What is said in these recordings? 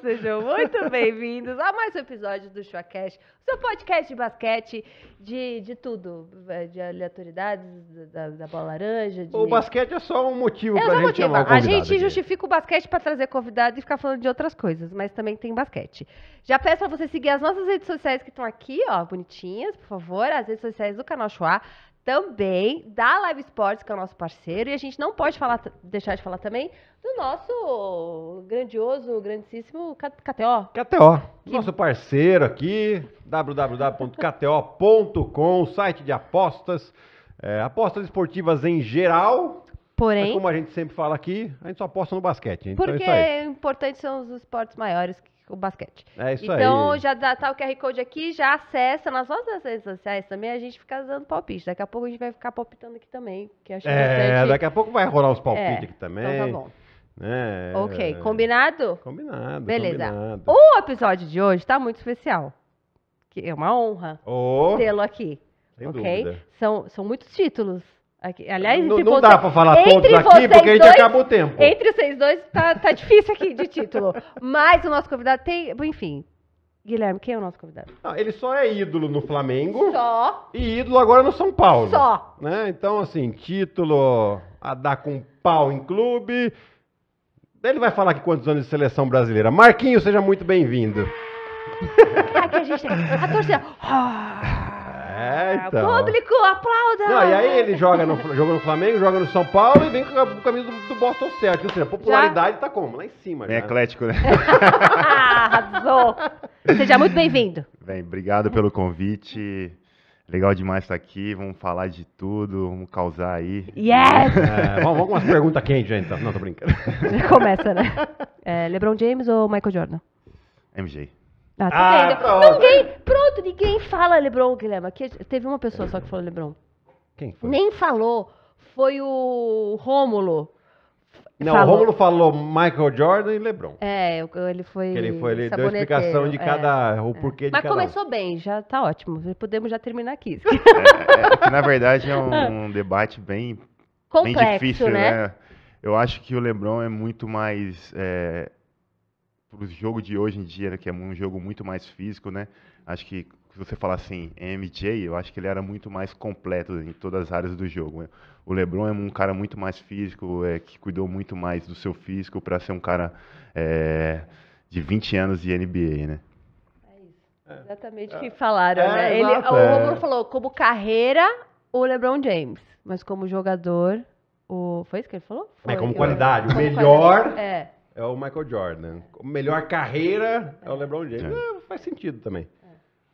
sejam muito bem-vindos a mais um episódio do Showcast, o seu podcast de basquete, de, de tudo, é, de aleatoriedades, da, da bola laranja. De... O basquete é só um motivo é a gente motivo. chamar A gente aqui. justifica o basquete para trazer convidado e ficar falando de outras coisas, mas também tem basquete. Já peço a você seguir as nossas redes sociais que estão aqui, ó, bonitinhas, por favor, as redes sociais do canal Chua, também da Live Sports, que é o nosso parceiro, e a gente não pode falar, deixar de falar também do nosso grandioso, grandíssimo KTO. KTO, que... nosso parceiro aqui, www.kto.com, site de apostas, é, apostas esportivas em geral, Porém. Mas como a gente sempre fala aqui, a gente só aposta no basquete. Então é porque é importantes são os esportes maiores que o basquete. É isso então, aí. Então, já tá o QR Code aqui, já acessa nas nossas redes sociais também, a gente fica dando palpite. Daqui a pouco a gente vai ficar palpitando aqui também, que acho É, bastante... daqui a pouco vai rolar os palpites é, aqui também. Então tá bom. É, ok, combinado? Combinado. Beleza. Combinado. O episódio de hoje tá muito especial. Que é uma honra oh, tê-lo aqui. ok? Dúvida. São, são muitos títulos. Aqui. Aliás, não, não dá para falar todos aqui, porque a gente acaba o tempo. Entre vocês dois, tá, tá difícil aqui de título. Mas o nosso convidado tem. Enfim. Guilherme, quem é o nosso convidado? Não, ah, ele só é ídolo no Flamengo. Só. E ídolo agora no São Paulo. Só. Né? Então, assim, título a dar com pau em clube. Ele vai falar aqui quantos anos de seleção brasileira. Marquinhos, seja muito bem-vindo. Aqui a gente. Tá- a torcida. Ah! É, ah, então. Público, aplauda! Não, e aí ele joga no, joga no Flamengo, joga no São Paulo e vem com a camisa do, do Boston Celtics. Ou seja, a popularidade já? tá como? Lá em cima. É já. É eclético, né? Arrasou! Seja muito bem-vindo. Bem, obrigado pelo convite. Legal demais estar aqui, vamos falar de tudo, vamos causar aí. Yes! É, vamos, vamos com umas perguntas quentes, gente. Não, tô brincando. Já começa, né? É, LeBron James ou Michael Jordan? MJ. Ah, tá ah, então, Pronto. Ninguém, pronto, ninguém fala LeBron, Guilherme. Aqui teve uma pessoa só que falou LeBron. Quem foi? Nem falou. Foi o Rômulo. Não, falou. o Rômulo falou Michael Jordan e LeBron. É, ele foi. ele foi, ele deu explicação de é. cada. É, o porquê é. de Mas cada. Mas começou um. bem, já tá ótimo. Podemos já terminar aqui. É, é na verdade é um, debate bem. Complexo, bem difícil, né? né? Eu acho que o LeBron é muito mais é, para o jogo de hoje em dia, né, que é um jogo muito mais físico, né? Acho que se você falar assim, MJ, eu acho que ele era muito mais completo em todas as áreas do jogo. Né. O LeBron é um cara muito mais físico, é, que cuidou muito mais do seu físico para ser um cara é, de 20 anos de NBA, né? É isso. É. Exatamente o que é. falaram, é, né? Ele, o Romulo falou, como carreira, o LeBron James, mas como jogador, o foi isso que ele falou? Foi. É como qualidade, o melhor. Qualidade, é é o Michael Jordan. Melhor carreira é o LeBron James. É, é faz sentido também.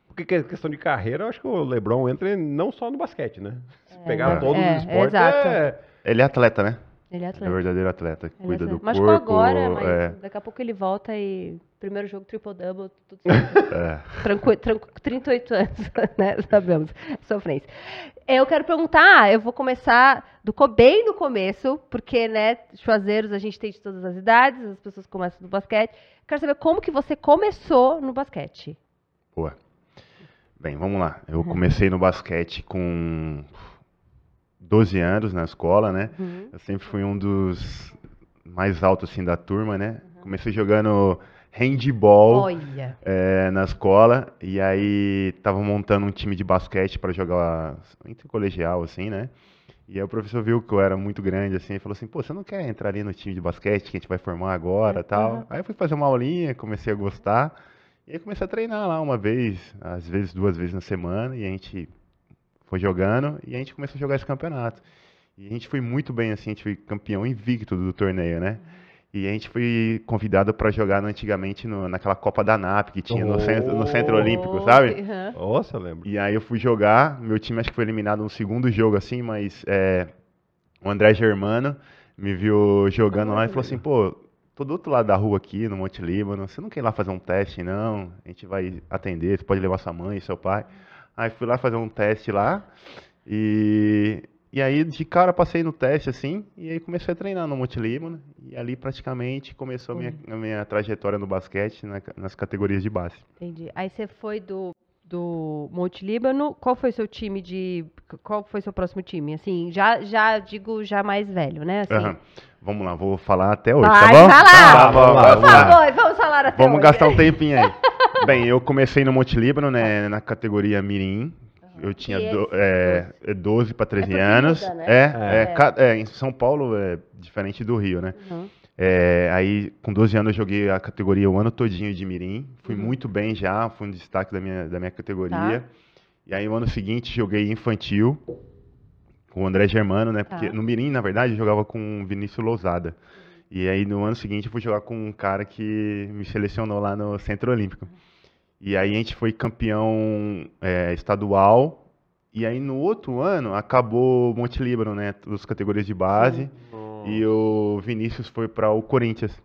Porque questão de carreira, eu acho que o LeBron entra não só no basquete, né? Se é. pegar é. todos os esportes, Ele é atleta, né? É ele é atleta. é verdadeiro atleta. Ele é cuida é atleta. do Machucou corpo. agora, mas é. daqui a pouco ele volta e... Primeiro jogo, triple-double, tudo certo. é. Tranqu... Tranqu... 38 anos, né? Sabemos. Sofrência. É, eu quero perguntar, ah, eu vou começar do bem do começo, porque, né, Juazeiros a gente tem de todas as idades, as pessoas começam no basquete. quero saber como que você começou no basquete. Boa. Bem, vamos lá. Eu comecei no basquete com 12 anos na escola, né? Uhum. Eu sempre fui um dos mais altos assim da turma, né? Uhum. Comecei jogando handball é, na escola e aí tava montando um time de basquete para jogar entre colegial assim, né? E aí o professor viu que eu era muito grande assim, e falou assim: "Pô, você não quer entrar ali no time de basquete que a gente vai formar agora, é, tal?". Aí eu fui fazer uma aulinha, comecei a gostar e aí comecei a treinar lá uma vez, às vezes duas vezes na semana e a gente foi jogando e a gente começou a jogar esse campeonato. E a gente foi muito bem, assim, a gente foi campeão invicto do torneio, né? E a gente foi convidado para jogar antigamente no, naquela Copa da NAP que tinha oh. no, centro, no Centro Olímpico, sabe? Nossa, eu lembro. E aí eu fui jogar, meu time acho que foi eliminado no segundo jogo, assim, mas é, o André Germano me viu jogando lá e falou assim, pô, tô do outro lado da rua aqui, no Monte Líbano, você não quer ir lá fazer um teste, não? A gente vai atender, você pode levar sua mãe, seu pai. Aí fui lá fazer um teste lá. E, e aí, de cara, passei no teste, assim, e aí comecei a treinar no Monte Líbano, né? e ali praticamente começou a minha, a minha trajetória no basquete, na, né, nas categorias de base. Entendi. Aí você foi do, do Monte Líbano, qual foi seu time de... qual foi seu próximo time? Assim, já, já digo, já mais velho, né? Assim. Uhum. Vamos lá, vou falar até hoje, tá Vai, tá bom? falar! Tá, vamos, lá, vamos, vamos, lá. favor, vamos falar até Vamos hoje. gastar um tempinho aí. Bem, eu comecei no Monte Líbano, né, tá. na categoria Mirim. Eu tinha do, é, 12 para 13 anos. né? É, é, É. é, em São Paulo é diferente do Rio, né? Uhum. É, aí, com 12 anos, eu joguei a categoria o ano todinho de Mirim. Fui Uhum. muito bem já, fui um destaque da minha, da minha categoria. Tá. E aí, no ano seguinte, joguei infantil com o André Germano, né? Porque Tá. no Mirim, na verdade, eu jogava com o Vinícius Lousada. Uhum. E aí, no ano seguinte, eu fui jogar com um cara que me selecionou lá no Centro Olímpico. Uhum. E aí a gente foi campeão é, estadual. E aí no outro ano acabou Monte Líbano, né? As categorias de base. E o Vinícius foi para o Corinthians.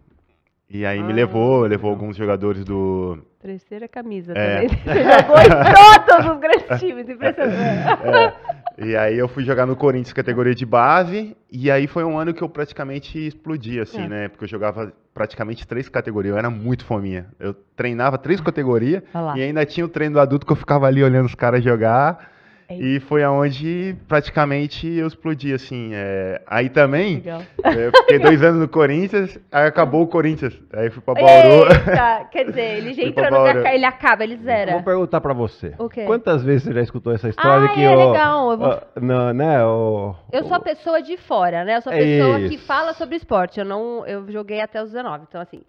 E aí ah, me levou, levou alguns jogadores do. Terceira camisa é. também. Você jogou em todos os grandes times, impressionante. É. E aí eu fui jogar no Corinthians categoria de base. E aí foi um ano que eu praticamente explodi, assim, é. né? Porque eu jogava praticamente três categorias. Eu era muito fominha. Eu treinava três categorias e ainda tinha o treino do adulto que eu ficava ali olhando os caras jogar é e foi aonde praticamente eu explodi, assim. É... Aí também, é, fiquei dois anos no Corinthians, aí acabou o Corinthians. Aí fui pra Bauru. Eita, quer dizer, ele já entrou no ele acaba, ele zera. Vou perguntar pra você. O quê? Quantas vezes você já escutou essa história ah, que é legal. Eu, vou... não, né, o, eu sou a pessoa de fora, né? Eu sou a pessoa é Isso. que fala sobre esporte. Eu não, eu joguei até os 19, então assim.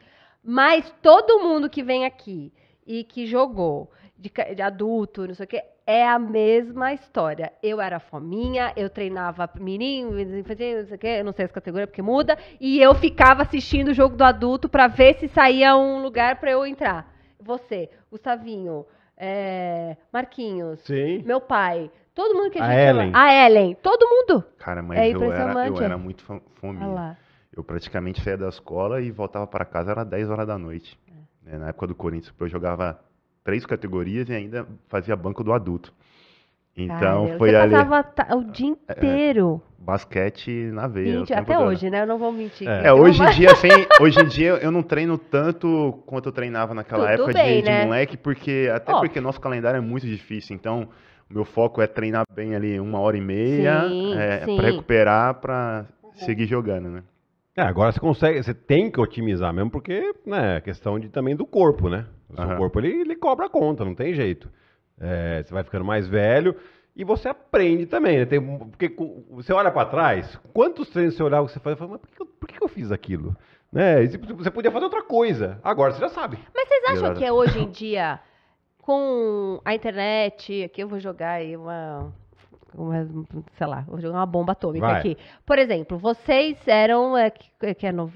Mas todo mundo que vem aqui e que jogou de, de, adulto, não sei o quê, é a mesma história. Eu era fominha, eu treinava menino, infantil, não sei o quê, eu não sei as categorias porque muda, e eu ficava assistindo o jogo do adulto para ver se saía um lugar para eu entrar. Você, Gustavinho, é, Marquinhos, Sim. meu pai, todo mundo que a, a gente Ellen. Ama, a Ellen, todo mundo. Cara, mas é eu, era, eu era muito fominha. eu praticamente saía da escola e voltava para casa, era 10 horas da noite. É. Né, na época do Corinthians, eu jogava três categorias e ainda fazia banco do adulto. Então Ai, foi ali. Eu passava o dia é, é, inteiro. É, basquete na veia. Gente, até hoje, né? Eu não vou mentir. É, é hoje, em dia, assim, hoje em dia eu não treino tanto quanto eu treinava naquela Tudo época bem, de, né? moleque, porque até porque nosso calendário é muito difícil. Então, meu foco é treinar bem ali uma hora e meia, é, para recuperar, para seguir jogando, né? É, agora você consegue, você tem que otimizar mesmo, porque né, é questão de, também do corpo, né? O seu uhum. corpo ele, ele cobra a conta, não tem jeito. É, você vai ficando mais velho e você aprende também. Né? Tem, porque você olha para trás, quantos treinos você olhava que você fazia mas por que, eu, por que eu fiz aquilo? Né? Você podia fazer outra coisa. Agora você já sabe. Mas vocês acham que é hoje em dia, com a internet, aqui eu vou jogar aí uma sei lá, vou jogar uma bomba atômica Vai. aqui. Por exemplo, vocês eram. É, que, é, que é no,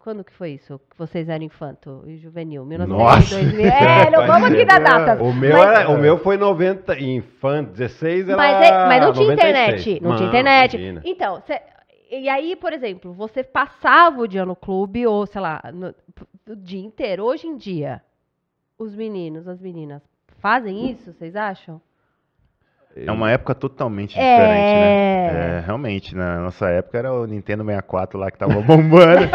quando que foi isso? Vocês eram infanto e juvenil? 1902 mil. É, não vamos aqui dar datas. O meu, mas, era, o meu foi 90, infanto, 16 era. Mas, é, mas não tinha 96. internet. Não, não tinha internet. Imagina. Então, cê, e aí, por exemplo, você passava o dia no clube, ou sei lá, no, o dia inteiro. Hoje em dia, os meninos, as meninas fazem isso, vocês acham? É uma época totalmente é. diferente, é... né? É, realmente, né? na nossa época era o Nintendo 64 lá que tava bombando.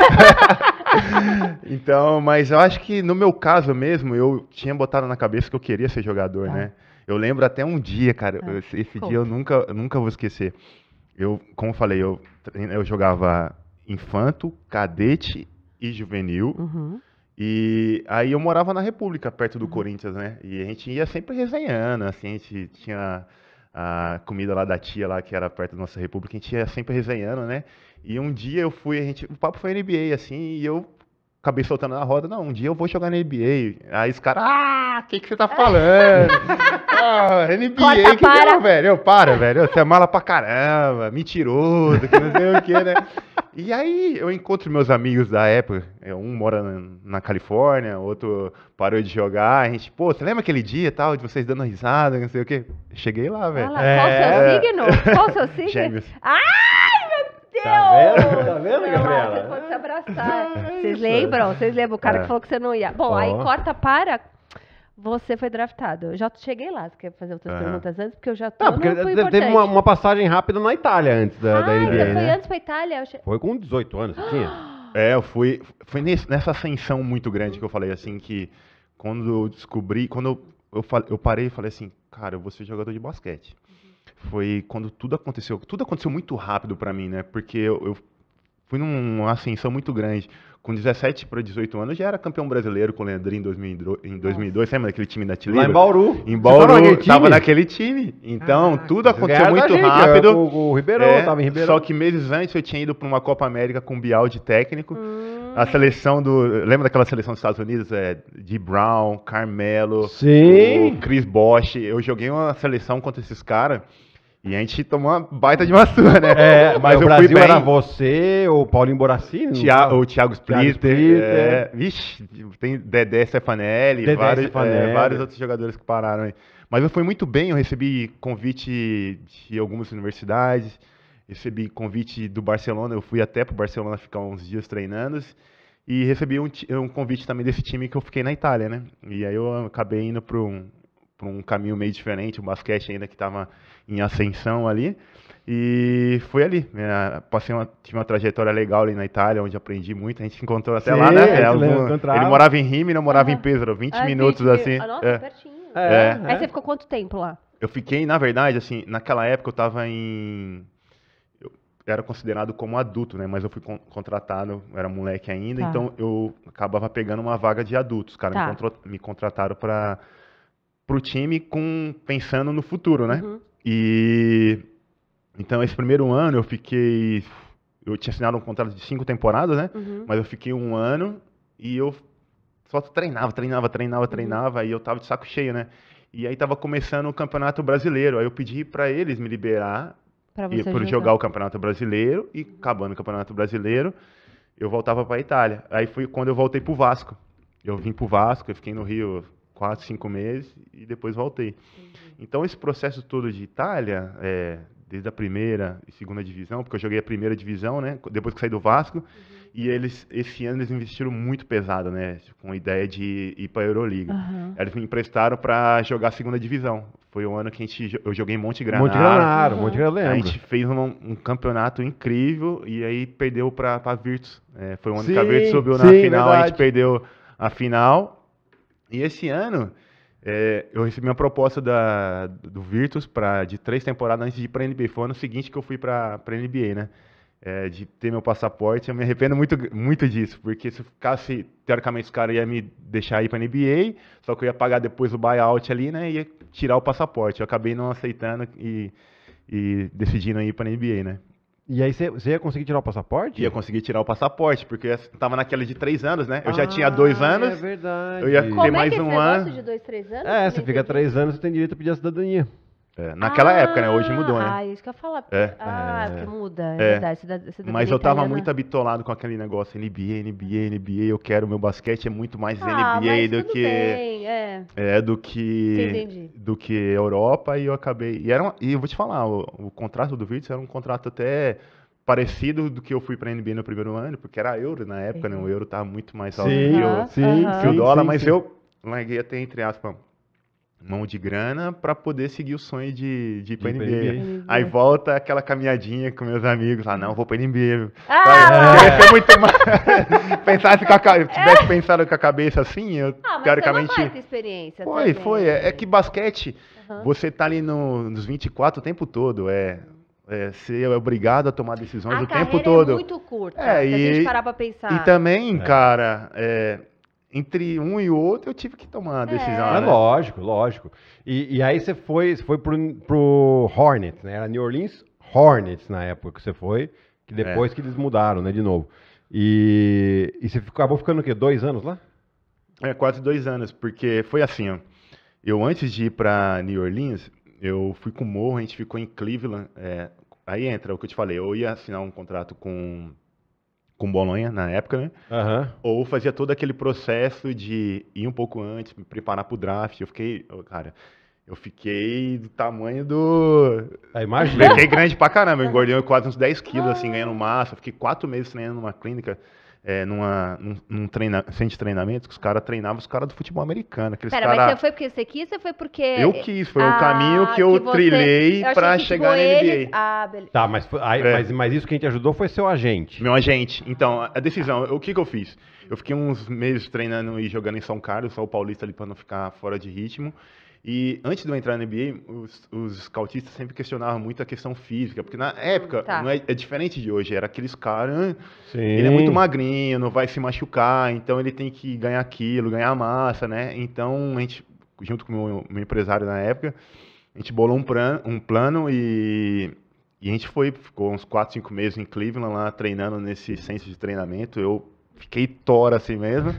então, mas eu acho que no meu caso mesmo, eu tinha botado na cabeça que eu queria ser jogador, tá. né? Eu lembro até um dia, cara, tá. esse, esse dia eu nunca, eu nunca vou esquecer. Eu, como falei, eu, eu jogava infanto, cadete e juvenil. Uhum. E aí eu morava na República, perto do uhum. Corinthians, né? E a gente ia sempre resenhando, assim, a gente tinha a comida lá da tia lá que era perto da nossa república, a gente ia sempre resenhando, né? E um dia eu fui, a gente, o papo foi NBA assim, e eu acabei soltando na roda, não, um dia eu vou jogar na NBA. Aí os caras, ah, o que, que você tá falando? ah, NBA, Corta, que para. Deu, velho? Eu, para, velho, você é mala pra caramba, mentiroso, que não sei o que, né? E aí eu encontro meus amigos da época, é, um mora na, na Califórnia, outro parou de jogar, a gente, pô, você lembra aquele dia tal, de vocês dando risada, não sei o quê? Cheguei lá, velho. Qual o seu é. signo? Qual seu signo? Gêmeos. Ai, meu tá Deus! Tá vendo, tá vendo não, Gabriela? Você pode se abraçar. É vocês lembram? Vocês lembram o cara é. que falou que você não ia. Bom, oh. aí corta para você foi draftado. Eu já cheguei lá. Você quer fazer outras É. perguntas antes? Porque eu já tô. Não, porque foi teve- teve uma, uma passagem rápida na Itália antes da, da ah, NBA, você foi né? antes pra Itália? Eu che- Foi com 18 anos, você tinha? É, eu fui. Foi nesse- nessa ascensão muito grande que eu falei, assim, que quando eu descobri, quando eu, eu, eu parei e falei assim, cara, eu vou ser jogador de basquete. Uhum. Foi quando tudo aconteceu. Tudo aconteceu muito rápido para mim, né? Porque eu, eu fui numa ascensão muito grande com 17 para 18 anos, já era campeão brasileiro com o Leandrinho em 2002, Nossa. lembra daquele time da Tileira? Lá em Bauru. Em Bauru, estava naquele time. Então, ah, tudo aconteceu muito gente, é, rápido. O, o Ribeirão, é, tava em Ribeirão. Só que meses antes eu tinha ido para uma Copa América com o Bial de técnico. Hum. A seleção do... Lembra daquela seleção dos Estados Unidos? É, de Brown, Carmelo, Sim. o Chris Bosch. Eu joguei uma seleção contra esses caras. E a gente tomou uma baita de uma surra, né? É, mas, eu o Brasil bem... era você, o Paulinho Boracini? Tia... O Thiago Splitter. É. é... Vixe, tem Dedé Stefanelli, Dedé vários, é, Stefanelli. É, vários outros jogadores que pararam aí. Mas eu fui muito bem, eu recebi convite de algumas universidades, recebi convite do Barcelona, eu fui até pro Barcelona ficar uns dias treinando. E recebi um, um convite também desse time que eu fiquei na Itália, né? E aí eu acabei indo para um, pra um caminho meio diferente, o um basquete ainda que estava em ascensão ali. E foi ali. É, passei uma, tive uma trajetória legal ali na Itália, onde aprendi muito. A gente se encontrou até Sim, lá, né? É, ele, ele morava em Rimini, eu morava em Pesaro, 20 ah, minutos 20, assim. Ah, nossa, é. pertinho. É, é. é, Aí você ficou quanto tempo lá? Eu fiquei, na verdade, assim, naquela época eu estava em. Eu era considerado como adulto, né? Mas eu fui con contratado, eu era moleque ainda, tá. então eu acabava pegando uma vaga de adultos. Os caras tá. me, contrataram para o time com pensando no futuro, né? Uhum. E então esse primeiro ano eu fiquei eu tinha assinado um contrato de cinco temporadas, né? Uhum. Mas eu fiquei um ano e eu só treinava, treinava, treinava, uhum. treinava, e aí eu tava de saco cheio, né? E aí tava começando o Campeonato Brasileiro, aí eu pedi para eles me liberar para jogar. jogar o Campeonato Brasileiro e uhum. acabando o Campeonato Brasileiro, eu voltava para Itália. Aí foi quando eu voltei pro Vasco. Eu vim pro Vasco, eu fiquei no Rio quatro, cinco meses e depois voltei. Então esse processo todo de Itália, é, desde a primeira e segunda divisão, porque eu joguei a primeira divisão, né? Depois que saí do Vasco. Uhum. E eles, esse ano, eles investiram muito pesado, né? Com a ideia de ir para a Euroliga. Uhum. Eles me emprestaram para jogar a segunda divisão. Foi o ano que a gente, eu joguei Monte Granaro. Monte Granaro, uhum. Monte Granaro, A gente fez um, um, campeonato incrível e aí perdeu para a Virtus. É, foi o ano sim, que a Virtus subiu na final, verdade. a gente perdeu a final e esse ano, é, eu recebi uma proposta da, do Virtus pra, de três temporadas antes de ir para a NBA. Foi ano seguinte que eu fui para a NBA, né? É, de ter meu passaporte. Eu me arrependo muito, muito disso, porque se eu ficasse, teoricamente, os caras iam me deixar ir para a NBA, só que eu ia pagar depois o buyout ali, né? E ia tirar o passaporte. Eu acabei não aceitando e, e decidindo ir para a NBA, né? E aí você ia conseguir tirar o passaporte? Ia conseguir tirar o passaporte, porque eu tava naquela de três anos, né? Eu já tinha ah, dois anos. É verdade. Eu ia Como ter é mais um ano. De dois, três anos, é, você fica três anos e tem direito a pedir a cidadania. É, naquela ah, época, né? Hoje mudou, né? Ah, isso que eu ia falar. É, ah, é, muda, é, é. verdade. mas eu tava muito habitolado com aquele negócio NBA, NBA, NBA, eu quero meu basquete, é muito mais ah, NBA do que. Bem, é. é, do que. Entendi. do que Europa e eu acabei. E, era uma, e eu vou te falar, o, o contrato do Virtus era um contrato até parecido do que eu fui para NBA no primeiro ano, porque era euro na época, né? O euro tava muito mais alto sim, que, o, uh -huh, que o dólar, sim, mas sim. eu larguei até entre aspas mão de grana para poder seguir o sonho de, de ir pra NBA. NBA. Aí volta aquela caminhadinha com meus amigos lá, não, vou pra NBA. Ah! É. muito mais. Pensasse com a, tivesse é. pensado com a cabeça assim, eu ah, mas teoricamente. Foi, experiência foi, foi. É, né? é que basquete, uhum. você tá ali no, nos 24 o tempo todo. É, é, ser é obrigado a tomar decisões a o tempo é todo. É muito curta. É, se e, a gente parar pra pensar. E também, é. cara, é, entre um e outro, eu tive que tomar a decisão. É, né? Ah, lógico, lógico. E, e aí você foi, você foi pro, pro Hornets, né? Era New Orleans Hornets na época que você foi, que depois é. que eles mudaram, né, de novo. E, e você acabou ficando o quê? Dois anos lá? É, quase dois anos, porque foi assim, ó. Eu antes de ir para New Orleans, eu fui com o Morro, a gente ficou em Cleveland. É, aí entra o que eu te falei, eu ia assinar um contrato com com Bolonha na época, né? Uhum. Ou fazia todo aquele processo de ir um pouco antes, me preparar pro draft. Eu fiquei, cara, eu fiquei do tamanho do. A imagem? Fiquei grande pra caramba. engordei quase uns 10 quilos, assim, ganhando massa. Fiquei quatro meses treinando numa clínica é, numa, num, num treina, centro de treinamento que os caras treinavam os caras do futebol americano. Aqueles Pera, cara... mas você foi porque você quis ou foi porque. Eu quis, foi ah, o caminho que eu ah, você... trilhei para pra tipo, chegar tipo, na NBA. Eles... Ah, beleza. Tá, mas, aí, é. mas, mas isso quem te ajudou foi seu agente. Meu agente. Então, a decisão, o que, que eu fiz? Eu fiquei uns meses treinando e jogando em São Carlos, só o paulista ali pra não ficar fora de ritmo. E antes de eu entrar na NBA, os, os cautistas sempre questionavam muito a questão física, porque na hum, época tá. não é, é, diferente de hoje, era aqueles caras, ah, ele é muito magrinho, não vai se machucar, então ele tem que ganhar aquilo, ganhar massa, né? Então a gente, junto com o meu, meu empresário na época, a gente bolou um, um plano e, e a gente foi, ficou uns 4, 5 meses em Cleveland lá treinando nesse centro de treinamento, eu fiquei tora assim mesmo.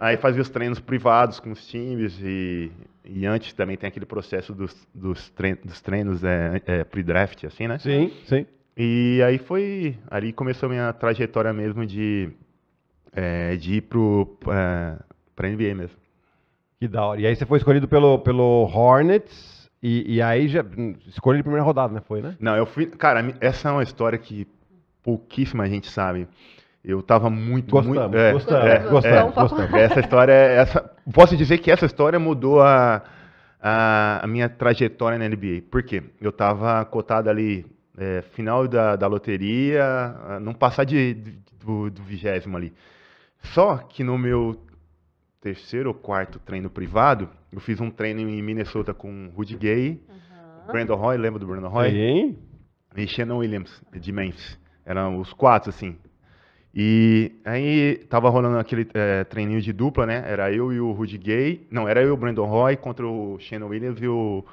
Aí fazia os treinos privados com os times e, e antes também tem aquele processo dos, dos, treinos, dos treinos é, é, pre-draft, assim, né? Sim, sim. E aí foi, ali começou a minha trajetória mesmo de, é, de ir pro, é, pra, NBA mesmo. Que da hora. E aí você foi escolhido pelo, pelo Hornets... E, e, aí já hum, escolhi de primeira rodada, né? Foi, né? Não, eu fui. Cara, essa é uma história que pouquíssima gente sabe. Eu estava muito, gostamos, muito. É, gostamos, é, gostamos, é, gostamos. Então, essa história, é, essa, posso dizer que essa história mudou a, a, a minha trajetória na NBA. Por quê? Eu estava cotado ali é, final da, da loteria, não passar de, de do, vigésimo ali. Só que no meu terceiro ou quarto treino privado, eu fiz um treino em Minnesota com Rudy Gay, uhum. Brandon Roy, lembra do Brandon Roy? Sim. E Shannon Williams, de Memphis. Eram os quatro, assim. E aí tava rolando aquele é, treininho de dupla, né? Era eu e o Rudy Gay. Não, era eu e o Brandon Roy contra o Shannon Williams e o,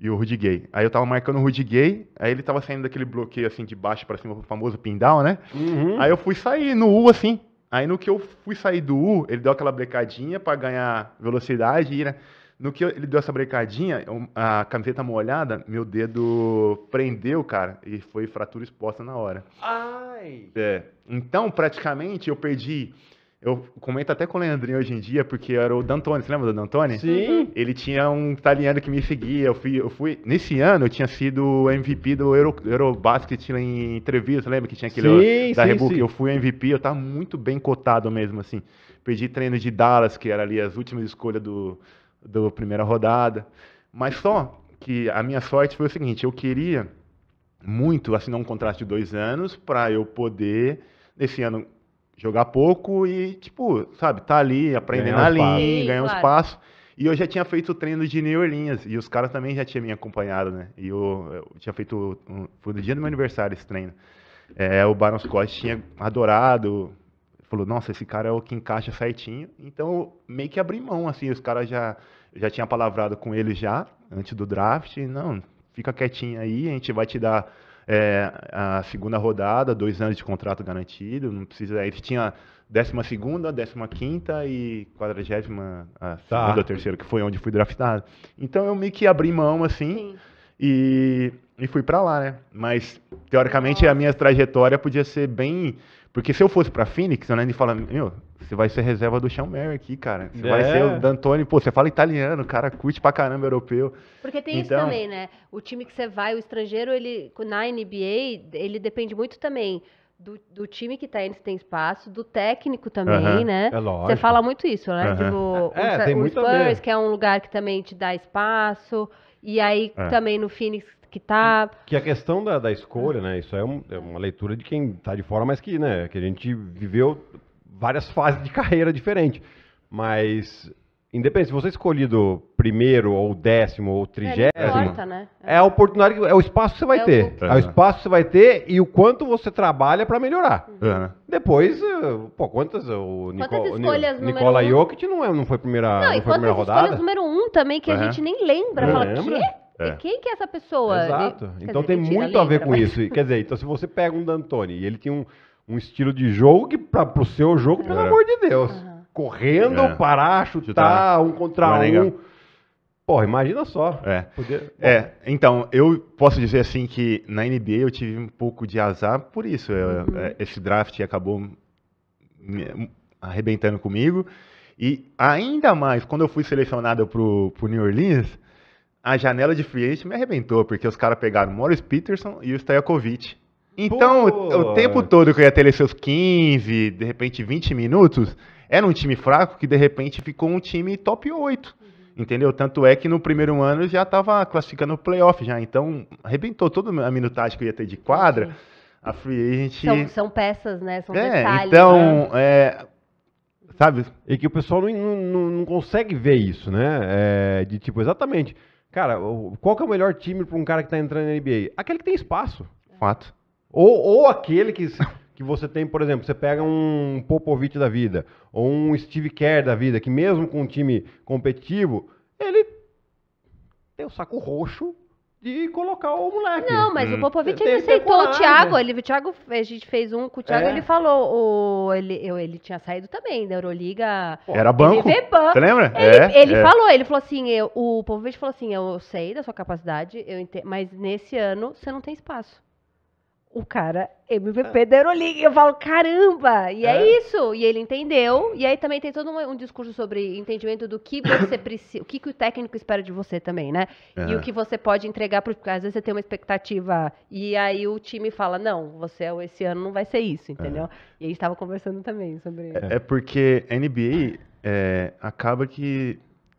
e o Rudy Gay. Aí eu tava marcando o Rudy Gay, aí ele tava saindo daquele bloqueio assim de baixo para cima, o famoso pin down, né? Uhum. Aí eu fui sair no U assim. Aí no que eu fui sair do U, ele deu aquela brecadinha para ganhar velocidade e, né? No que ele deu essa brincadinha, a camiseta molhada, meu dedo prendeu, cara, e foi fratura exposta na hora. Ai! É. Então, praticamente, eu perdi. Eu comento até com o Leandrinho hoje em dia, porque era o Dantone, você lembra do Dantone? Sim. Uhum. Ele tinha um italiano que me seguia. Eu fui, eu fui nesse ano eu tinha sido MVP do Euro, Eurobasket em entrevista, lembra que tinha aquele sim, da sim, Rebook? Sim. Eu fui MVP, eu tava muito bem cotado mesmo assim. Perdi treino de Dallas, que era ali as últimas escolhas do da primeira rodada. Mas só que a minha sorte foi o seguinte: eu queria muito assinar um contrato de dois anos para eu poder, nesse ano, jogar pouco e, tipo, sabe, tá ali, aprendendo a linha, ganhar um espaço. E eu já tinha feito o treino de New Orleans, e os caras também já tinham me acompanhado, né? E eu, eu tinha feito, um, foi no dia do meu aniversário esse treino. É, o Baron Scott tinha adorado, falou, nossa, esse cara é o que encaixa certinho. Então, meio que abri mão, assim, os caras já, já tinha palavrado com ele já, antes do draft, não, fica quietinho aí, a gente vai te dar é, a segunda rodada, dois anos de contrato garantido, não precisa, eles tinha décima segunda, décima quinta e quadragésima, a tá. segunda, terceira, que foi onde fui draftado. Então, eu meio que abri mão, assim, Sim. e e fui para lá, né? Mas teoricamente a minha trajetória podia ser bem porque se eu fosse pra Phoenix, a né, Nani fala, meu, você vai ser reserva do Sean Mary aqui, cara. Você é. vai ser o D'Antoni, pô, você fala italiano, cara curte pra caramba europeu. Porque tem então... isso também, né? O time que você vai, o estrangeiro, ele, na NBA, ele depende muito também do, do, time que tá indo, se tem espaço, do técnico também, né? É lógico. Você fala muito isso, né? Tipo, é, o, tem o Spurs, que é um lugar que também te dá espaço. E aí é. também no Phoenix que tá. Que a questão da, da escolha, né? Isso é, um, é uma leitura de quem está de fora, mas que, né, que a gente viveu várias fases de carreira diferentes. Mas Independente, se você é escolhido primeiro, ou décimo, ou trigésimo, é, importa, né? é, é a oportunidade, é o espaço que você vai é ter. É o... É o espaço que você vai ter e o quanto você trabalha para melhorar. Uhum. Depois, eh, pô, quantas? O Nico, escolhas Ni, Nicola um? não, é, não foi primeira, não, não foi primeira rodada. quantas escolhas número um também que uhum. a gente nem lembra. fala, lembra? quê? É. Quem que é essa pessoa? Exato. então dizer, tem muito a, a ver com mas... isso. Quer dizer, então se você pega um D'Antoni e ele tem um, um estilo de jogo que para o seu jogo, é. pelo amor de Deus, uhum. correndo, é. parar, chutar, um contra é um. Porra, imagina só. É. Poder... é. Então, eu posso dizer assim que na NBA eu tive um pouco de azar por isso. Eu, é, uhum. é, Esse draft acabou arrebentando comigo. E ainda mais, quando eu fui selecionado para o New Orleans, a janela de free agent me arrebentou, porque os caras pegaram Morris Peterson e o Stojakovic. Então, o, o, tempo todo que eu ia ter seus 15, de repente 20 minutos, era um time fraco que de repente ficou um time top 8. Entendeu? Tanto é que no primeiro ano já estava classificando o playoff já. Então, arrebentou toda a minutagem que eu ia ter de quadra. Sim. A free agent. São, são, peças, né? São é, detalhes. Então, né? é, sabe? E que o pessoal não, não, não consegue ver isso, né? É, de tipo, exatamente. Cara, qual que é o melhor time para um cara que está entrando na NBA? Aquele que tem espaço. Fato. Ou, ou aquele que, que você tem, por exemplo, você pega um Popovich da vida, ou um Steve Kerr da vida, que mesmo com um time competitivo, ele tem o saco roxo de colocar o moleque. Não, mas hum. o Popovich ele aceitou o Thiago. Ele, o Thiago, a gente fez um com o Thiago, é. ele falou. O, ele, eu, ele tinha saído também da Euroliga. Era banco. Você lembra? Ele, é, ele é. falou, ele falou assim: eu, o Popovich falou assim: eu sei da sua capacidade, eu entendo, mas nesse ano você não tem espaço o cara MVP ah. É. da Euroleague. Eu falo, caramba! E é, é, isso! E ele entendeu. E aí também tem todo um, um discurso sobre entendimento do que você precisa, o que, que o técnico espera de você também, né? E o é. que você pode entregar para Às vezes você tem uma expectativa e aí o time fala, não, você é esse ano não vai ser isso, entendeu? E a gente estava conversando também sobre isso. É, porque NBA acaba que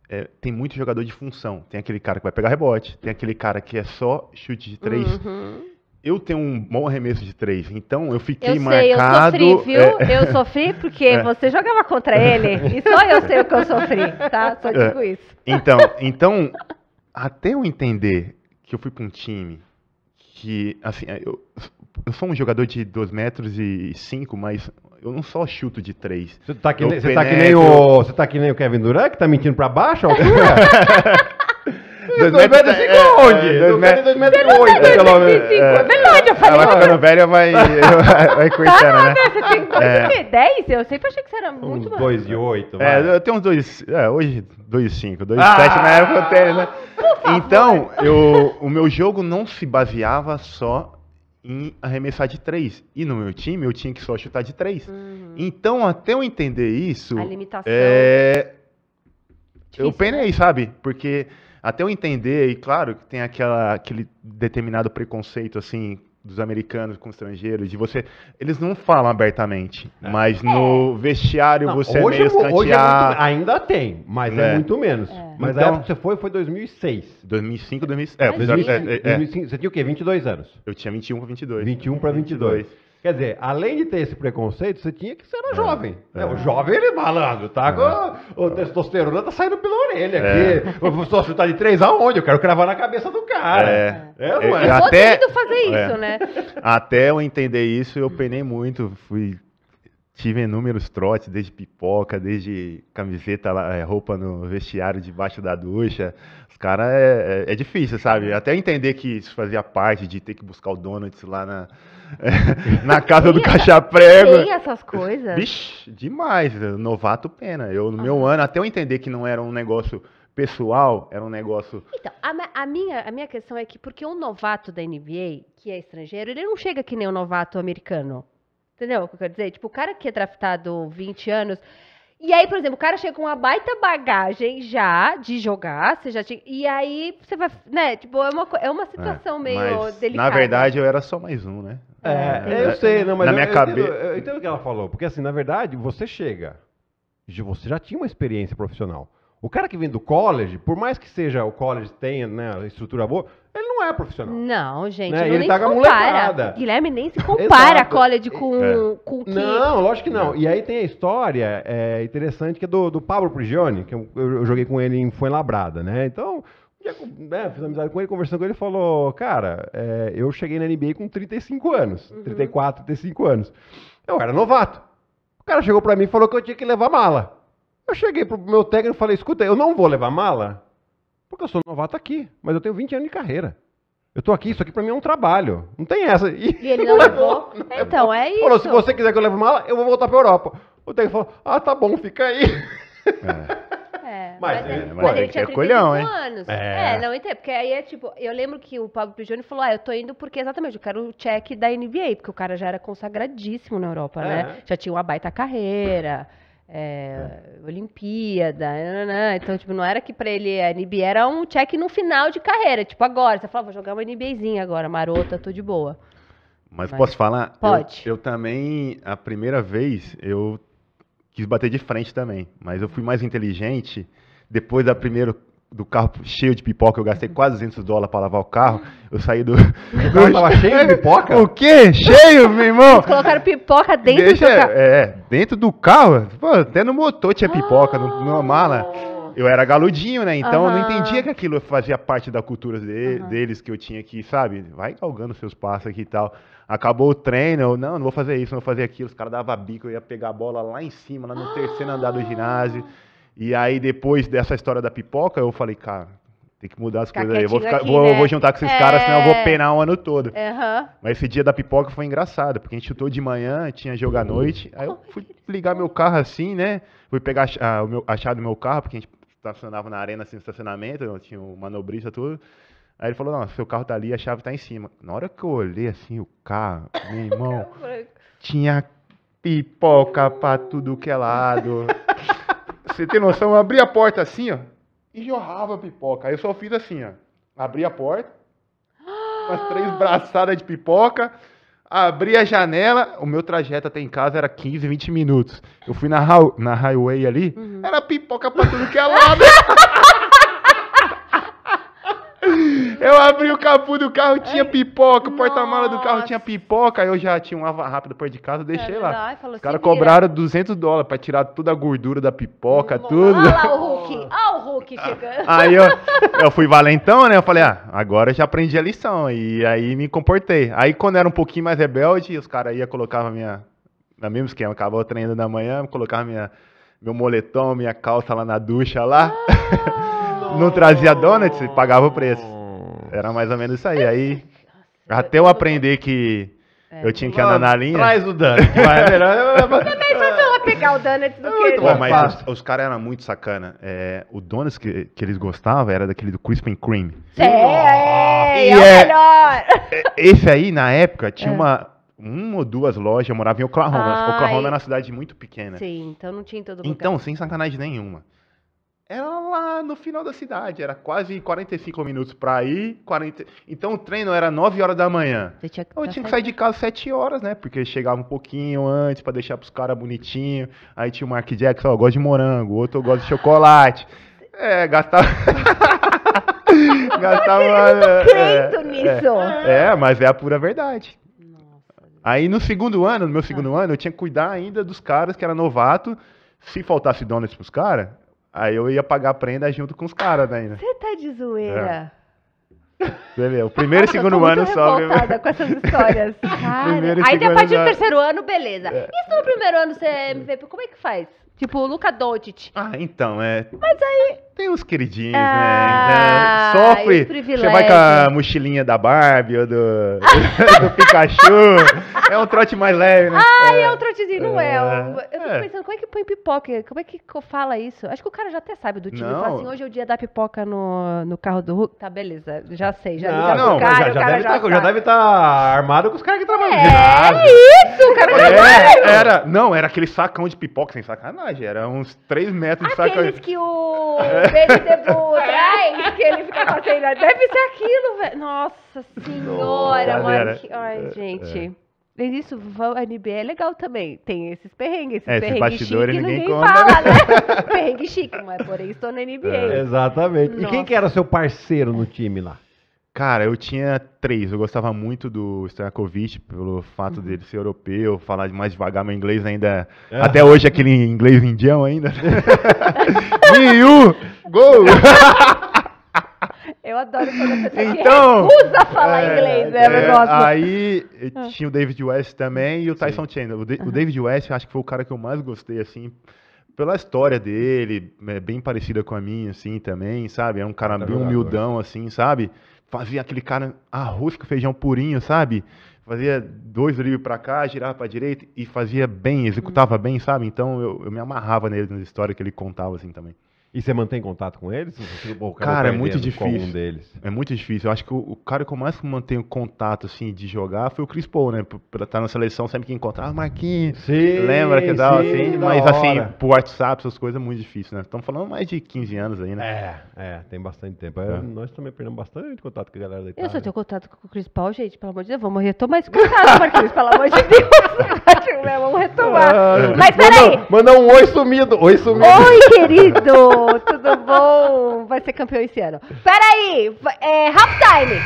é, tem muito jogador de função. Tem aquele cara que vai pegar rebote, tem aquele cara que é só chute de três. Uhum eu tenho um bom arremesso de três, então eu fiquei eu sei, marcado. Eu sofri, viu? É, eu sofri porque é. você jogava contra ele e só eu sei o que eu sofri, tá? Só é. digo é. isso. Então, então, até eu entender que eu fui para um time que, assim, é, eu, eu, sou um jogador de 2 metros e 5, mas eu não só chuto de 3. Tá você tá que, nem, tá que nem o. Kevin Durant que tá mentindo para baixo? 2005 onde? 2008, pelo menos. É verdade, eu falei. É. Ela tá ficando velha vai, vai coitando, tá né? né? Você tem dois o 10? Eu sempre achei que você era muito mais. 2 e 8, É, eu tenho uns 2... É, hoje 2,5, 2,7 ah! na né? época eu tenho, né? Então, eu, o meu jogo não se baseava só em arremessar de 3. E no meu time, eu tinha que só chutar de 3. Uhum. Então, até eu entender isso. A limitação. É... Difícil, eu né? penei, né? sabe? Porque até eu entender, e claro que tem aquela, aquele determinado preconceito, assim, dos americanos com estrangeiros, de você. Eles não falam abertamente, é. mas no é. vestiário não, você hoje, é meio escanteado. Hoje é muito, ainda tem, mas é, é. muito menos. É. Mas então, a época que você foi foi 2006. 2005, 2006. é, 2005, você tinha o quê? 22 anos? Eu tinha 21 para 22. 21 para 22. 22. Quer dizer, além de ter esse preconceito, você tinha que ser é. jovem. É. O jovem, ele malandro, tá? É. O, o testosterona tá saindo pela orelha é. aqui. Eu só chutar de três aonde? Eu quero cravar na cabeça do cara. É. É, eu, eu até, fazer é. isso, né? Até eu entender isso, eu penei muito. Fui tive inúmeros trotes, desde pipoca, desde camiseta, é, roupa no vestiário debaixo da ducha. Os caras é, é, é, difícil, sabe? Até entender que isso fazia parte de ter que buscar o Donuts lá na, na casa do caixa-prego. Tem essas coisas? Vixe, demais. Novato pena. Eu, no ah. meu ano, até eu entender que não era um negócio pessoal, era um negócio. Então, a, a, minha, a minha questão é que, porque um novato da NBA, que é estrangeiro, ele não chega que nem um novato americano. Entendeu o que eu quero dizer? Tipo, o cara que é draftado 20 anos. E aí, por exemplo, o cara chega com uma baita bagagem já de jogar, você já tinha. E aí você vai, né? Tipo, é uma, é uma é, situação é, meio delicada. Na verdade, eu era só mais um, né? É, é, eu é, sei, não, mas na eu, minha cabeça. Eu, eu entendo o que ela falou, porque assim, na verdade, você chega, você já tinha uma experiência profissional. O cara que vem do college, por mais que seja o college tenha né, estrutura boa, ele não é profissional. Não, gente, né? não ele nem tá se compara. Guilherme nem se compara college com, é. com que... Não, lógico que não. E aí tem a história é, interessante que é do, do Pablo Prigioni, que eu, eu joguei com ele em Fuenlabrada, né? Então, né, fiz amizade com ele, conversando com ele, ele falou, cara, é, eu cheguei na NBA com 35 anos, uhum. 34, 35 anos. Eu era novato. O cara chegou para mim e falou que eu tinha que levar mala. Eu cheguei pro meu técnico e falei, escuta, eu não vou levar mala, porque eu sou novato aqui, mas eu tenho 20 anos de carreira. Eu tô aqui, isso aqui pra mim é um trabalho. Não tem essa. E, e ele não, levou. levou. então, é isso. Falou, se você quiser que eu leve mala, eu vou voltar pra Europa. O técnico falou, ah, tá bom, fica aí. É. Mas, mas, é, mas, mas ele tinha é anos. É. é, não entendo. Porque aí é tipo, eu lembro que o Pablo Pigione falou: ah, eu tô indo porque exatamente, eu quero o check da NBA, porque o cara já era consagradíssimo na Europa, né? É. Já tinha uma baita carreira. É, é. Olimpíada, nanana. então, tipo, não era que pra ele a NBA era um check no final de carreira, tipo, agora, você falava, vou jogar uma NBAzinha agora, marota, tô de boa. Mas, Mas posso falar? Pode. Eu, eu, também, a primeira vez, eu quis bater de frente também, mas eu fui mais inteligente depois da primeira do carro cheio de pipoca, eu gastei quase 200 dólares para lavar o carro. Eu saí do. O carro tava cheio de pipoca? O quê? Cheio, meu irmão? Eles colocaram pipoca dentro Deixa, do carro. É, dentro do carro, pô, até no motor tinha pipoca, oh. numa mala. Eu era galudinho, né? Então uhum. eu não entendia que aquilo fazia parte da cultura de, uhum. deles, que eu tinha que, sabe, vai galgando seus passos aqui e tal. Acabou o treino, eu, não, não vou fazer isso, não vou fazer aquilo. Os caras davam bico, eu ia pegar a bola lá em cima, lá no terceiro andar do ginásio. E aí, depois dessa história da pipoca, eu falei, cara, tem que mudar as ficar coisas aí. Eu vou, ficar, aqui, vou, né? vou, juntar com esses é... caras, senão eu vou é. penar o ano todo. Uhum. Mas esse dia da pipoca foi engraçado, porque a gente chutou de manhã, tinha jogo à noite. Aí eu fui ligar meu carro assim, né? Fui pegar a, ah, o a chave do meu carro, porque a gente estacionava na arena, assim, no estacionamento, tinha um manobrista, tudo. Aí ele falou, não, seu carro tá ali, a chave tá em cima. Na hora que eu olhei, assim, o carro, meu irmão, tinha pipoca pra tudo que é lado. Você tem noção? Eu abri a porta assim, ó, e jorrava pipoca. Aí eu só fiz assim, ó. Abri a porta, umas três braçadas de pipoca, abri a janela. O meu trajeto até em casa era 15, 20 minutos. Eu fui na, na highway ali, uhum. era pipoca pra tudo que é lado. Eu abri o capô do carro, tinha pipoca. O porta-mala do carro tinha pipoca. Aí eu já tinha um lava rápido perto de casa, deixei É lá. Os caras cobraram 200 dólares pra tirar toda a gordura da pipoca, tudo. Olha lá o Hulk. Olha o Hulk chegando. Aí eu, eu fui valentão, né? Eu falei, ah, agora eu já aprendi a lição. E aí me comportei. Aí quando era um pouquinho mais rebelde, os caras iam colocar minha. Na mesma esquema, acabava treinando da manhã, colocava minha, meu moletom, minha calça lá na ducha lá. Ah. não trazia donuts, pagava o preço. Era mais ou menos isso aí. Aí, até eu aprender que é. eu tinha que andar na linha. Traz o donut, vai, é melhor é pegar o Donuts do é que. Bom, mas os, os caras eram muito sacana. É, o Donuts que, que eles gostavam era daquele do Crispin Cream. É, é, é, o melhor. Esse aí, na época, tinha uma. Uma ou duas lojas, eu morava em Oklahoma. Ah, Oklahoma é uma cidade muito pequena. Sim, então não tinha em todo lugar. Então, sem sacanagem nenhuma. Era lá no final da cidade, era quase 45 minutos para ir. 40... Então o treino era 9 horas da manhã. Você tinha que eu tá tinha que sair de casa 7 horas, né? Porque chegava um pouquinho antes para deixar pros caras bonitinho. Aí tinha o Mark Jackson, ó, eu gosto de morango, outro eu gosto de chocolate. É, gastava. gastava. Eu não é, é nisso. É, é, mas é a pura verdade. Aí no segundo ano, no meu segundo ah. ano, eu tinha que cuidar ainda dos caras que era novato. Se faltasse donuts pros caras, Aí eu ia pagar a prenda junto com os caras ainda. Né? Você tá de zoeira. É. Beleza, o primeiro e segundo ano só. Eu com essas histórias. Cara. Aí depois do terceiro ano, beleza. É. Isso no primeiro ano você é MVP, como é que faz? Tipo, o Luca Doncic. Ah, então, é. Mas aí. Tem uns queridinhos, ah, né? Sofre. Você vai com a mochilinha da Barbie ou do, do Pikachu. é um trote mais leve, né? Ah, é, é um trotezinho, não é. é. Eu fico é. pensando, como é que põe pipoca? Como é que fala isso? Acho que o cara já até sabe do time. Não. Fala assim, hoje é o dia da pipoca no, no carro do Hulk. Tá, beleza. Já sei. Já não, não, cara, já, já, deve já, tá, já, deve estar tá armado com os caras que trabalham. É, é, isso, o cara é, já era, Não, era aquele sacão de pipoca sem sacanagem verdade, era uns 3 metros de Aqueles que o Baby debuta, ai, que ele fica fazendo, ah, deve ser aquilo, velho. Nossa senhora, mano. Ai, é, gente. É. Mas isso, a NBA é legal também. Tem esses perrengues. Esses é, perrengues chique, ninguém, ninguém conta, fala, né? perrengue chique, mas porém estou na NBA. É, exatamente. Nossa. E quem que era seu parceiro no time lá? Cara, eu tinha três. Eu gostava muito do Stojakovic, pelo fato uhum. dele ser europeu, falar mais devagar meu inglês ainda. É é. Até hoje, aquele inglês indião ainda. Né? Miu! Gol! Eu adoro quando a então, recusa falar é, inglês, né? É, aí ah. tinha o David West também e o Tyson Sim. Chandler. O, de, uhum. o David West, acho que foi o cara que eu mais gostei, assim, pela história dele, é bem parecida com a minha, assim, também, sabe? É um cara bem humildão, assim, sabe? fazia aquele cara arroz com feijão purinho, sabe? Fazia dois livros para cá, girava para direita e fazia bem, executava uhum. bem, sabe? Então eu, eu me amarrava nele nas histórias que ele contava assim também. E você mantém contato com eles? cara, é tá muito difícil. É muito difícil. Eu acho que o, o, cara que eu mais mantenho contato, assim, de jogar foi o Chris Paul, né? Pra estar tá na seleção, sempre que encontrava, ah, Marquinhos, sim, lembra que tal, assim. Mas, assim, hora. assim, por WhatsApp, essas coisas é muito difícil, né? Estamos falando mais de 15 anos aí, né? É, é, tem bastante tempo. É, é. Nós também perdemos bastante contato com a galera da Itália. Eu só tenho contato com o Chris Paul, gente, pelo amor de Deus. Vamos retomar esse contato, Marquinhos, pelo amor de Deus. Vamos retomar. Ah, mas, peraí. mandar um oi sumido. Oi sumido. Oi, querido tudo bom? Vai ser campeão esse ano. Peraí, é, half time.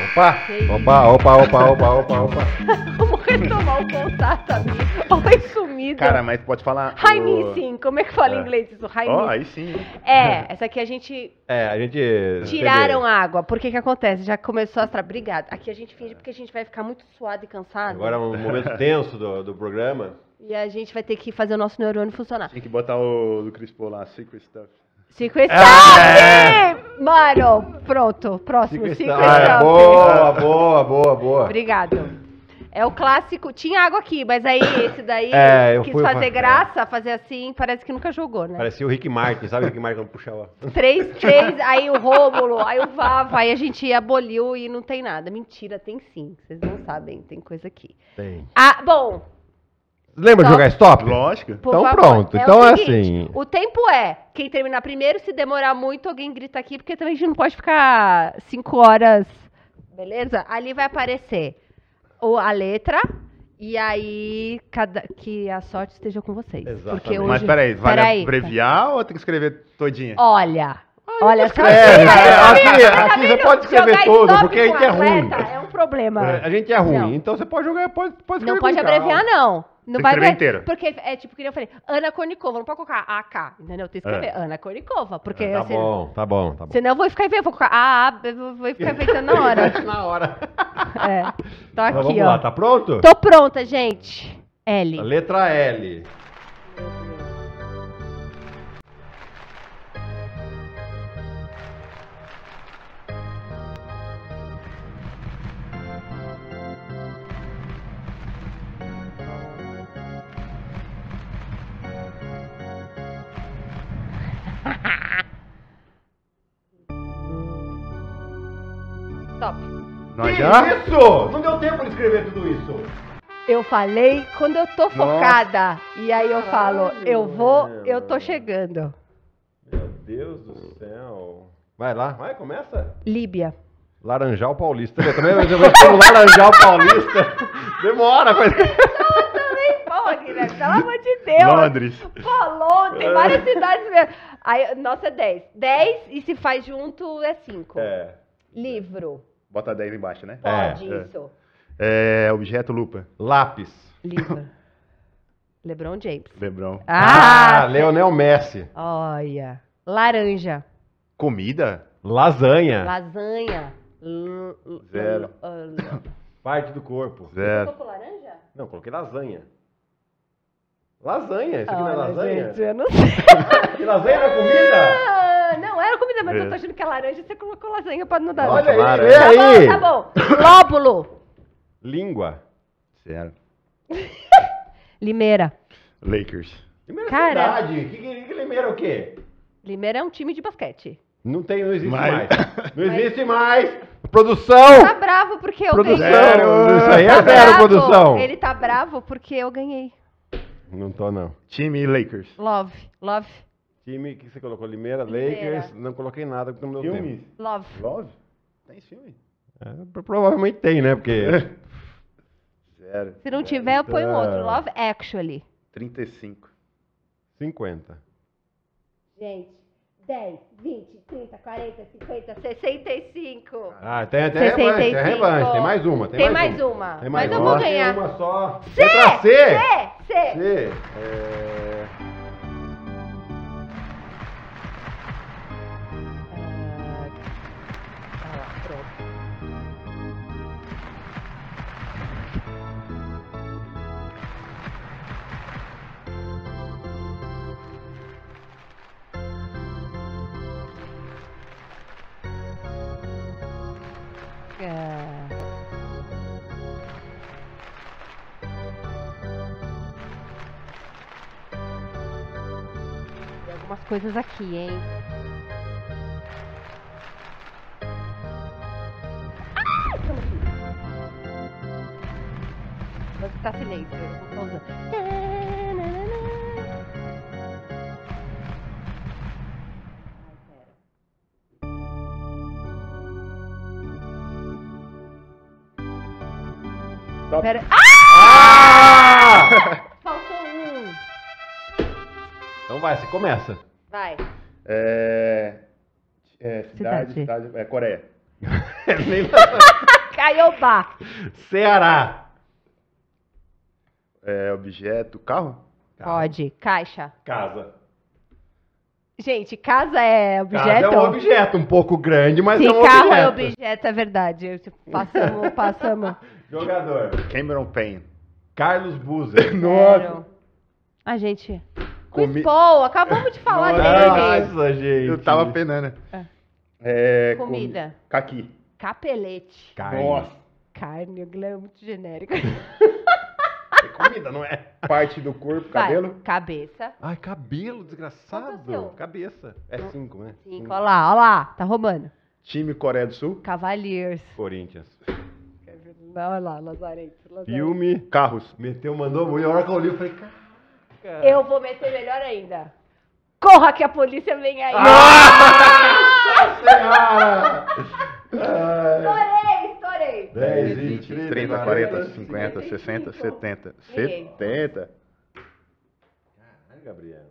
Opa, opa, opa, opa, opa, opa, opa. Vamos retomar o contato, amigo. Foi sumido. Cara, mas pode falar. High o... sim. Como é que fala em é. inglês isso? High oh, aí sim. É, essa aqui a gente. É, a gente. Tiraram a água. Por que que acontece? Já começou a estar. Obrigada. Aqui a gente finge porque a gente vai ficar muito suado e cansado. Agora é um momento tenso do, do programa. E a gente vai ter que fazer o nosso neurônio funcionar. Tem que botar o do Crispo lá, Secret Stuff. Secret é. Mano, pronto, próximo. Secret, Secret Stuff. Ah, é, boa, boa, boa, boa. Obrigado. É o clássico. Tinha água aqui, mas aí esse daí é, eu quis fui, fazer eu... graça, fazer assim, parece que nunca jogou, né? Parecia o Rick Martin, sabe o Rick Martin quando puxava? Três, três, aí o Rômulo, aí o Vava, aí a gente aboliu e não tem nada. Mentira, tem sim. Vocês não sabem, tem coisa aqui. Tem. Ah, bom, Lembra stop. Então, jogar stop? Lógico. Por então favor. pronto. É então é seguinte, é assim. O tempo é quem terminar primeiro, se demorar muito, alguém grita aqui, porque também a gente não pode ficar cinco horas, beleza? Ali vai aparecer ou a letra. E aí, cada, que a sorte esteja com vocês. Exatamente. Porque hoje, Mas peraí, vale peraí, abreviar tá. ou tem que escrever todinha? Olha, Olha, escreve. É, aqui, aqui você tá pode escrever todo, porque a gente é ruim. É um problema. É, a gente é ruim, não. então você pode jogar, pode, pode escrever. Não pode abreviar, não. Não vai escrever inteiro. Porque é tipo que eu falei, Ana Kornikova, não pode colocar AK, entendeu? Tem que escrever é. Ana Kornikova, porque... É, tá, assim, bom, tá bom, tá bom. Senão eu vou ficar inventando, vou colocar AA, vou ficar inventando na hora. na hora. É, tô aqui, Mas vamos ó. lá, tá pronto? Tô pronta, gente. L. Letra L. Top. É que já? Isso! Não deu tempo de escrever tudo isso. Eu falei quando eu tô focada. Nossa. E aí eu falo, Caralho, eu vou, meu, eu tô chegando. Meu Deus do céu. Vai lá, vai, começa. Líbia. Laranjal Paulista. Eu também vou Laranjal Paulista. Demora, mas. Não, também, pô, Guilherme, pelo amor de Deus. Londres. Pô, Londres, várias cidades mesmo. Aí, nossa, é 10. 10 e se faz junto é 5. É. Livro. Bota 10 embaixo, né? É. Pode, É. isso. É, objeto lupa. Lápis. Livro. LeBron James. Lebron. Ah! ah Leonel Messi. Olha. Laranja. Comida? Lasanha. Lasanha. Zero. Parte do corpo. Zero. Você Colocou laranja? Não, coloquei lasanha. Lasanha, isso aqui Olha, não é lasanha? Gente, eu não sei. que lasanha era comida? Ah, não, era comida, mas eu tô é. achando que é laranja. Você colocou lasanha pra não dar. Olha aí, olha tá aí. bom, tá bom. Lóbulo. Língua. Zero. Limeira. Lakers. Limeira é Cara. Cara. cidade. Que, que, que Limeira é o quê? Limeira é um time de basquete. Não tem, não existe Mas- mais. Não existe mais. Tá bravo porque eu Produção! ganhei. Zero. Isso aí é Tá zero, bravo. produção! Ele tá bravo porque eu ganhei. Não tô, não. Time Lakers. Love. Love. Time que você colocou? Limeira, Limeira. Lakers. Não coloquei nada porque não deu filme. tempo. Love. Love? Tem filme? É, provavelmente tem, né? Porque. Zero. Se não tiver, eu ponho outro. Love Actually. 35. 50. Gente. 10, 20, 30, 40, 50, 65. Ah, tem, tem 65. revanche, tem revanche. Tem mais uma, tem, tem mais, mais uma. uma. Tem mais Mas uma. eu vou ganhar. Tem uma só. C! Letra C! C! C! C. É... É. algumas coisas aqui, hein? Ai, ah! aqui. Vou escutar tá silêncio. Vou pausar. Pera... Ah! ah! Faltou um. Então vai, você começa. Vai. É... é tá cidade, cidade, cidade... É Coreia. É, nem... Caiobá. Ceará. É, objeto, carro? carro? Pode. Caixa. Casa. Gente, casa é objeto? Casa é um objeto, um pouco grande, mas é um objeto. objeto. carro é objeto, é verdade. Passamos, passamos. Jogador. Cameron Payne. Carlos Buzer. Nossa. A gente. Comi... Chris Paul, acabamos de falar dele. Nossa, gente. Eu tava penando. É. É, Comida. Com... Caqui. Capelete. Carne. Nossa. Carne, o Glam é muito genérico. É comida, não é? Parte do corpo, Vai, cabelo? Cabeça. Ai, cabelo, desgraçado. É cabeça. É cinco, né? Cinco, olha lá, olha lá. Tá roubando. Time Coreia do Sul. Cavaliers. Corinthians. Olha lá, Lazarento. Filme, carros. Meteu, mandou muito. A hora que eu li, eu falei, cara. Eu vou meter melhor ainda. Corra que a polícia vem aí. Ah! Nossa senhora! Estourei, estourei. 10, 20, 30, 30 40, 50, 60, 70. 70? Caralho, Gabriel.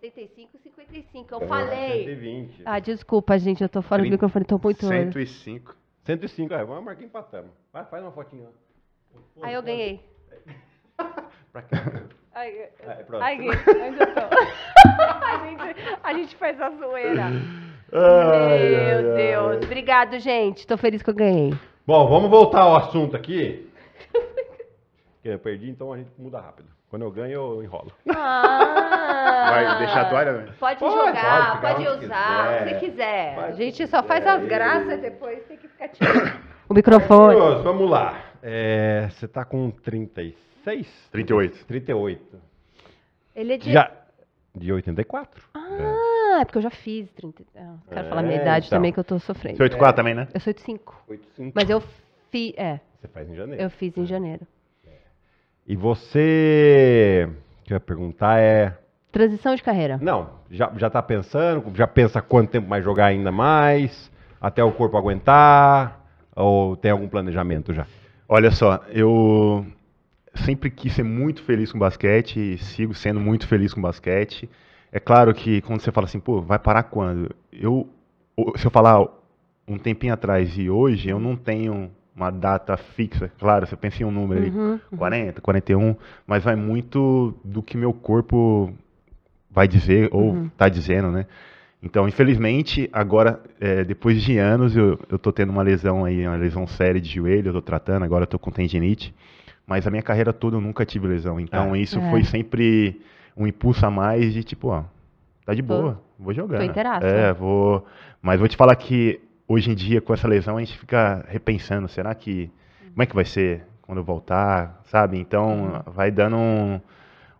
75, 55. Eu é, falei. 120. Ah, desculpa, gente, eu tô fora do microfone, tô muito 105. 105, ah, é, vamos marcar empatamos. Vai, faz uma fotinha lá. Aí eu ganhei. pra Aí, pronto. Aí, onde eu tô? a, gente, a gente faz a zoeira. Ai, Meu ai, Deus. Ai. Obrigado, gente. Tô feliz que eu ganhei. Bom, vamos voltar ao assunto aqui. Eu perdi, então a gente muda rápido. Quando eu ganho, eu enrolo. Ah, Vai deixar a toalha? Né? Pode, pode jogar, pode, pode usar, quiser. se quiser. a gente só quiser. faz as graças e depois tem o microfone. Curioso, vamos lá. É, você está com 36? 38. 38. Ele é de. Já, de 84. Ah, é. é porque eu já fiz 30. Ah, quero é, falar a minha é, idade então. também, que eu estou sofrendo. Você é 84 é. também, né? Eu sou 85. 85. Mas eu fiz. É. Você faz em janeiro. Eu fiz em é. janeiro. E você. O que eu ia perguntar é. Transição de carreira? Não, já, já tá pensando, já pensa quanto tempo mais jogar ainda mais? até o corpo aguentar? Ou tem algum planejamento já? Olha só, eu sempre quis ser muito feliz com basquete, sigo sendo muito feliz com basquete. É claro que quando você fala assim, pô, vai parar quando? Eu, se eu falar um tempinho atrás e hoje, eu não tenho uma data fixa. Claro, você pensa em um número uhum, ali, 40, 41, mas vai muito do que meu corpo vai dizer ou está uhum. dizendo, né? Então, infelizmente, agora, é, depois de anos, eu, estou tendo uma lesão aí, uma lesão séria de joelho, eu tô tratando, agora estou com tendinite. Mas a minha carreira toda eu nunca tive lesão. Então, é. isso é. foi sempre um impulso a mais de tipo, ó, tá de tô, boa, vou jogar. Tô inteiraço. É, vou. Mas vou te falar que hoje em dia, com essa lesão, a gente fica repensando, será que. Como é que vai ser quando eu voltar? Sabe? Então, uhum. vai dando um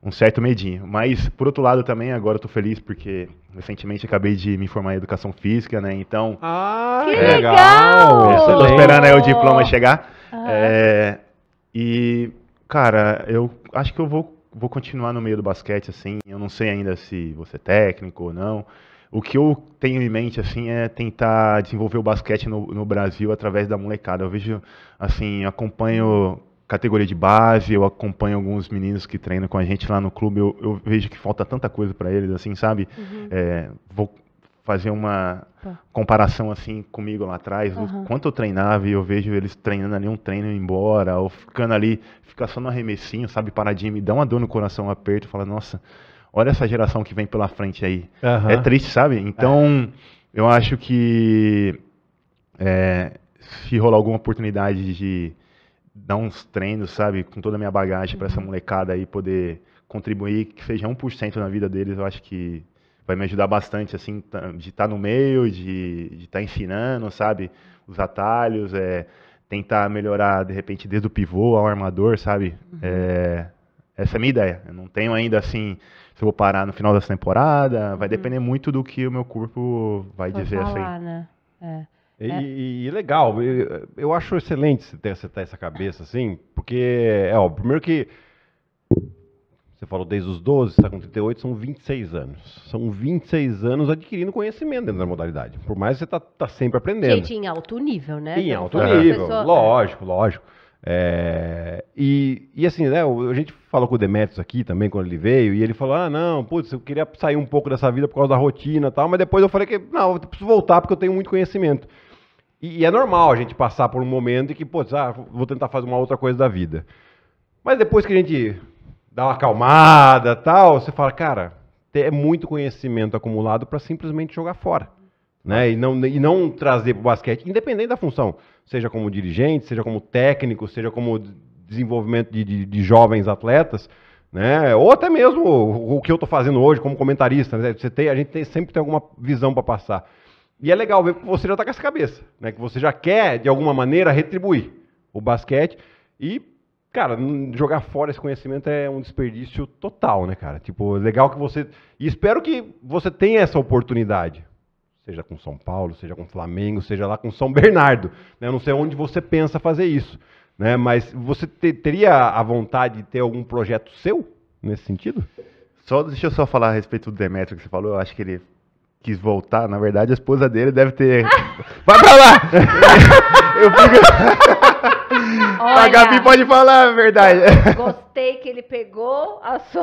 um certo medinho. Mas, por outro lado, também agora eu tô feliz porque recentemente acabei de me formar em educação física, né? Então. Ah, que é, legal! legal. Estou esperando aí o diploma chegar. Ah. É, e, cara, eu acho que eu vou, vou continuar no meio do basquete, assim. Eu não sei ainda se você é técnico ou não. O que eu tenho em mente, assim, é tentar desenvolver o basquete no, no Brasil através da molecada. Eu vejo, assim, acompanho categoria de base, eu acompanho alguns meninos que treinam com a gente lá no clube, eu, eu vejo que falta tanta coisa para eles, assim, sabe? Uhum. É, vou fazer uma tá. comparação assim comigo lá atrás, uhum. quanto eu treinava e eu vejo eles treinando ali um treino e embora, ou ficando ali, fica só no arremessinho, sabe, paradinho, me dá uma dor no coração, um aperto, fala, nossa, olha essa geração que vem pela frente aí. Uhum. É triste, sabe? Então, é. eu acho que é, se rolar alguma oportunidade de dar uns treinos, sabe, com toda a minha bagagem para essa uhum. molecada aí poder contribuir, que seja 1% na vida deles, eu acho que vai me ajudar bastante, assim, tá, de estar tá no meio, de estar tá ensinando, sabe, os atalhos, é, tentar melhorar, de repente, desde o pivô ao armador, sabe, uhum. é, essa é a minha ideia, eu não tenho ainda, assim, se eu vou parar no final dessa temporada, vai uhum. depender muito do que o meu corpo vai Foi dizer, assim. falar, assim. né? É. É. E, e, legal, eu, eu acho excelente você ter, você ter essa cabeça, assim, porque, é, ó, primeiro que você falou desde os 12, está com 38, são 26 anos. São 26 anos adquirindo conhecimento dentro da modalidade. Por mais que você está tá sempre aprendendo. Gente, em alto nível, né? Em alto é. nível, lógico, lógico. É, e, e assim, né, a gente falou com o Demetrius aqui também, quando ele veio, e ele falou, ah, não, putz, eu queria sair um pouco dessa vida por causa da rotina e tal, mas depois eu falei que, não, eu preciso voltar porque eu tenho muito conhecimento. E, e, é normal a gente passar por um momento em que, pô, ah, vou tentar fazer uma outra coisa da vida. Mas depois que a gente dá uma acalmada tal, você fala, cara, é muito conhecimento acumulado para simplesmente jogar fora. Né? E, não, e não trazer para o basquete, independente da função, seja como dirigente, seja como técnico, seja como desenvolvimento de, de, de jovens atletas, né? ou até mesmo o, o que eu estou fazendo hoje como comentarista. Né? Você tem, a gente tem, sempre tem alguma visão para passar. E é legal ver que você já está com essa cabeça, né? Que você já quer, de alguma maneira, retribuir o basquete. E, cara, jogar fora esse conhecimento é um desperdício total, né, cara? Tipo, é legal que você. E espero que você tenha essa oportunidade. Seja com São Paulo, seja com Flamengo, seja lá com São Bernardo. Né? Eu não sei onde você pensa fazer isso. Né? Mas você te, teria a vontade de ter algum projeto seu nesse sentido? Só, deixa eu só falar a respeito do Demetrio que você falou. Eu acho que ele quis voltar, na verdade a esposa dele deve ter. Vai pra lá! eu fico. Olha, a Gabi pode falar a é verdade. Gostei que ele pegou a sua,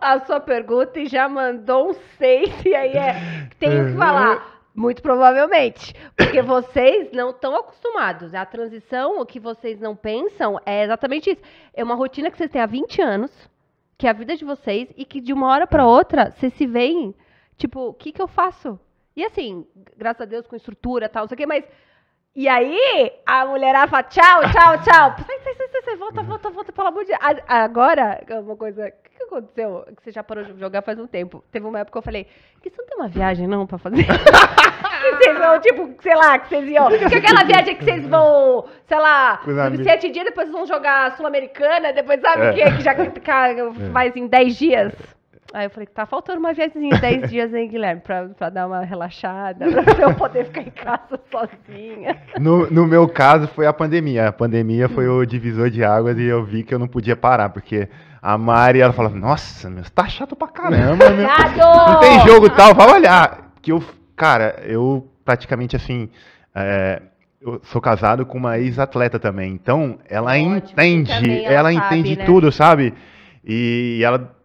a sua pergunta e já mandou um seis. E aí é. Tenho que uhum. falar. Muito provavelmente. Porque vocês não estão acostumados. A transição, o que vocês não pensam, é exatamente isso. É uma rotina que vocês têm há 20 anos, que é a vida de vocês, e que de uma hora para outra vocês se veem. Tipo, o que, que eu faço? E assim, graças a Deus, com estrutura e tal, não sei o quê, mas. E aí, a mulherada fala: tchau, tchau, tchau. Sai, sai, sai, sai, volta, uhum. volta, volta, pelo amor de Deus. Agora, uma coisa. O que, que aconteceu? Que você já parou de jogar faz um tempo. Teve uma época que eu falei: que você não tem uma viagem, não, pra fazer? que vocês vão, tipo, sei lá, que vocês iam. Que aquela viagem que vocês vão, sei lá, sete dias, depois vão jogar Sul-Americana, depois sabe é. o é. que? Que já que, é. faz em dez dias. É. Aí eu falei, tá faltando uma de 10 dias, hein, Guilherme, pra, pra dar uma relaxada, pra eu poder ficar em casa sozinha. No, no meu caso, foi a pandemia. A pandemia foi o divisor de águas e eu vi que eu não podia parar, porque a Mari, ela falava, nossa, meu, tá chato pra caramba, meu. Não tem jogo tal, vai olhar. Que eu, cara, eu praticamente, assim, é, eu sou casado com uma ex-atleta também, então ela Ótimo, entende, ela, ela sabe, entende né? tudo, sabe? E ela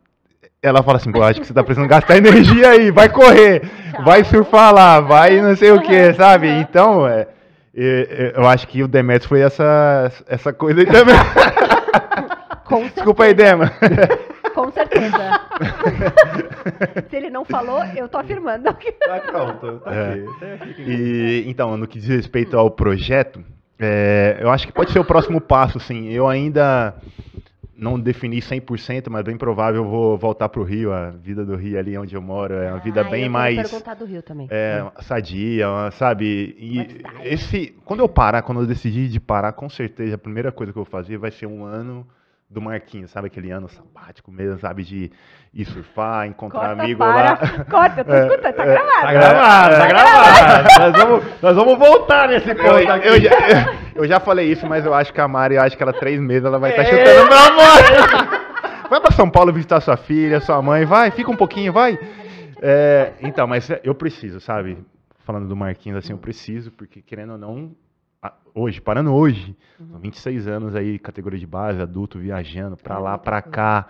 ela fala assim, eu acho que você tá precisando gastar energia aí, vai correr, vai surfar lá, vai não sei o que, sabe? Então, é, eu acho que o Demetrius foi essa, essa coisa aí também. Com Desculpa aí, Dema. Com certeza. Se ele não falou, eu tô afirmando. Tá pronto, tá, é. tá aqui. E, então, no que diz respeito ao projeto, é, eu acho que pode ser o próximo passo, assim. Eu ainda não defini 100%, mas bem provável eu vou voltar para o Rio. A vida do Rio ali onde eu moro é uma vida ah, bem eu mais perguntar do Rio também. É, é. sadia, sabe? E esse quando eu parar, quando eu decidir de parar, com certeza a primeira coisa que eu vou fazer vai ser um ano do Marquinhos, sabe aquele ano sabático mesmo, sabe de ir surfar, encontrar Corta, amigo para. lá. Corta, eu tô escutando, tá é, é, gravado. Tá né? gravado, tá, tá gravado. nós, vamos, nós vamos voltar nesse ponto eu, aqui. Eu já, eu já falei isso, mas eu acho que a Mari, eu acho que ela três meses, ela vai estar tá é. chutando meu amor. Vai pra São Paulo visitar sua filha, sua mãe, vai, fica um pouquinho, vai. É, então, mas eu preciso, sabe? Falando do Marquinhos, assim, eu preciso, porque querendo ou não, hoje, parando hoje, 26 uhum. anos aí, categoria de base, adulto, viajando pra tá lá, pra cá.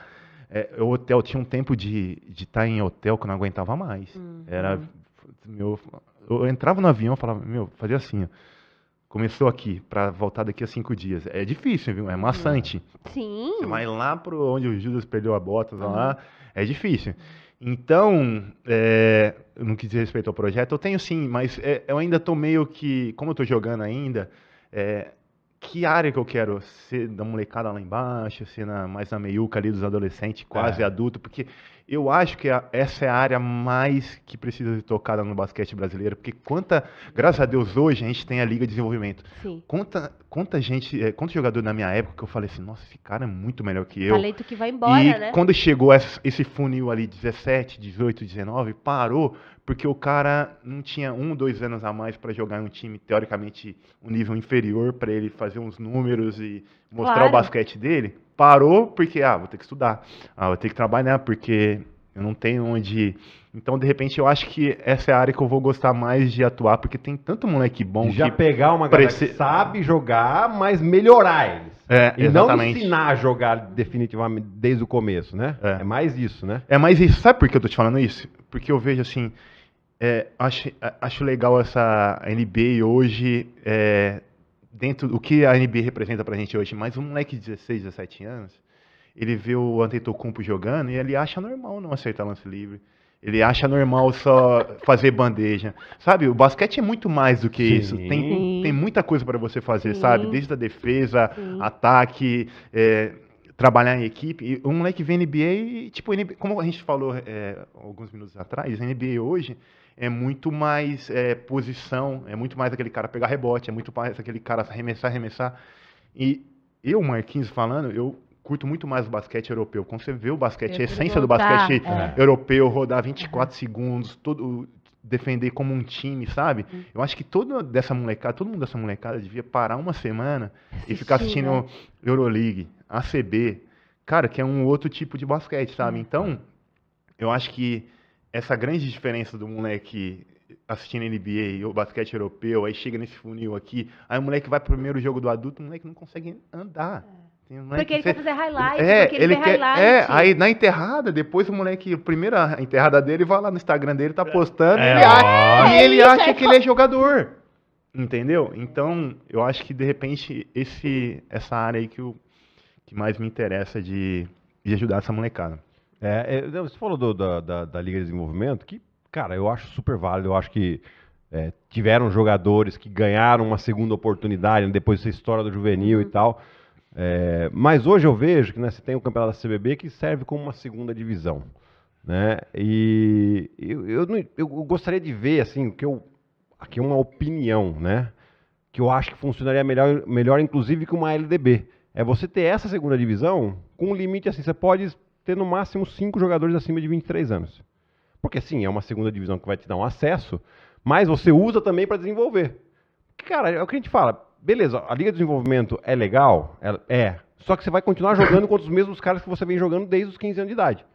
É, o hotel tinha um tempo de estar tá em hotel que eu não aguentava mais. Hum. Uhum. Era meu, eu entrava no avião, falava meu, fazia assim. Ó, começou aqui para voltar daqui a cinco dias. É difícil, viu? É maçante. Uhum. Sim. Você vai lá para onde o Judas perdeu a bota, tá uhum. lá, é difícil. Então, é, no que diz respeito ao projeto, eu tenho sim, mas é, eu ainda estou meio que, como eu estou jogando ainda, é, que área que eu quero? Ser da molecada lá embaixo, ser na, mais na meiuca ali dos adolescentes, quase é. adulto, porque eu acho que a, essa é a área mais que precisa ser tocada no basquete brasileiro, porque quanta, graças a Deus, hoje a gente tem a Liga de Desenvolvimento. Sim. Quanta, quanta gente, é, quanto jogador na minha época que eu falei assim, nossa, esse cara é muito melhor que eu. Talento que vai embora, e né? quando chegou essa, esse funil ali, 17, 18, 19, parou, porque o cara não tinha um, dois anos a mais para jogar em um time, teoricamente, um nível inferior, para ele fazer uns números e mostrar claro. o basquete dele parou porque, ah, vou ter que estudar, ah, vou ter que trabalhar porque eu não tenho onde ir. Então, de repente, eu acho que essa é a área que eu vou gostar mais de atuar, porque tem tanto moleque bom Já pegar uma galera prece... que sabe jogar, mas melhorar eles. É, e exatamente. não ensinar a jogar definitivamente desde o começo, né? É. é. mais isso, né? É mais isso. Sabe por que eu tô te falando isso? Porque eu vejo assim, é, acho, acho legal essa NBA hoje é, dentro do que a NBA representa pra gente hoje, mas um moleque de 16, 17 anos, ele vê o Antetokounmpo jogando e ele acha normal não acertar lance livre. Ele acha normal só fazer bandeja. Sabe, o basquete é muito mais do que Sim. isso. Tem, tem muita coisa para você fazer, Sim. sabe? Desde a defesa, Sim. ataque, é, trabalhar em equipe. E um moleque vê NBA, tipo, NBA, como a gente falou é, alguns minutos atrás, NBA hoje é muito mais é, posição, é muito mais aquele cara pegar rebote, é muito mais aquele cara arremessar, arremessar. E eu, Marquinhos, falando, eu curto muito mais o basquete europeu. Quando você vê o basquete, eu a essência do basquete é. é. europeu, rodar 24 uhum. segundos, todo, defender como um time, sabe? Uhum. Eu acho que toda dessa molecada, todo mundo dessa molecada devia parar uma semana e ficar assistindo né? Euroleague, ACB, cara, que é um outro tipo de basquete, sabe? Uhum. Então, eu acho que essa grande diferença do moleque assistindo NBA ou basquete europeu, aí chega nesse funil aqui, aí o moleque vai pro primeiro jogo do adulto, o moleque não consegue andar. É. porque ele quer fazer highlight, é, porque ele, ele quer, highlight. É, aí na enterrada, depois o moleque, primeira enterrada dele, vai lá no Instagram dele, tá é. postando, é, ele acha, e é ele acha é que ele é jogador. Entendeu? Então, eu acho que de repente esse essa área aí que, eu, que mais me interessa de, de ajudar essa molecada. É, é, você falou do, da, da, da, Liga de Desenvolvimento, que, cara, eu acho super válido. Eu acho que é, tiveram jogadores que ganharam uma segunda oportunidade né, depois dessa história do juvenil uhum. e tal. É, mas hoje eu vejo que né, você tem o campeonato da CBB que serve como uma segunda divisão. Né? E eu, eu, não, eu gostaria de ver, assim, que eu, aqui uma opinião, né? Que eu acho que funcionaria melhor, melhor inclusive, que uma LDB. É você ter essa segunda divisão com um limite assim. Você pode ter no máximo cinco jogadores acima de 23 anos. Porque sim, é uma segunda divisão que vai te dar um acesso, mas você usa também para desenvolver. Cara, é o que a gente fala. Beleza, a Liga de Desenvolvimento é legal? É, é. Só que você vai continuar jogando contra os mesmos caras que você vem jogando desde os 15 anos de idade.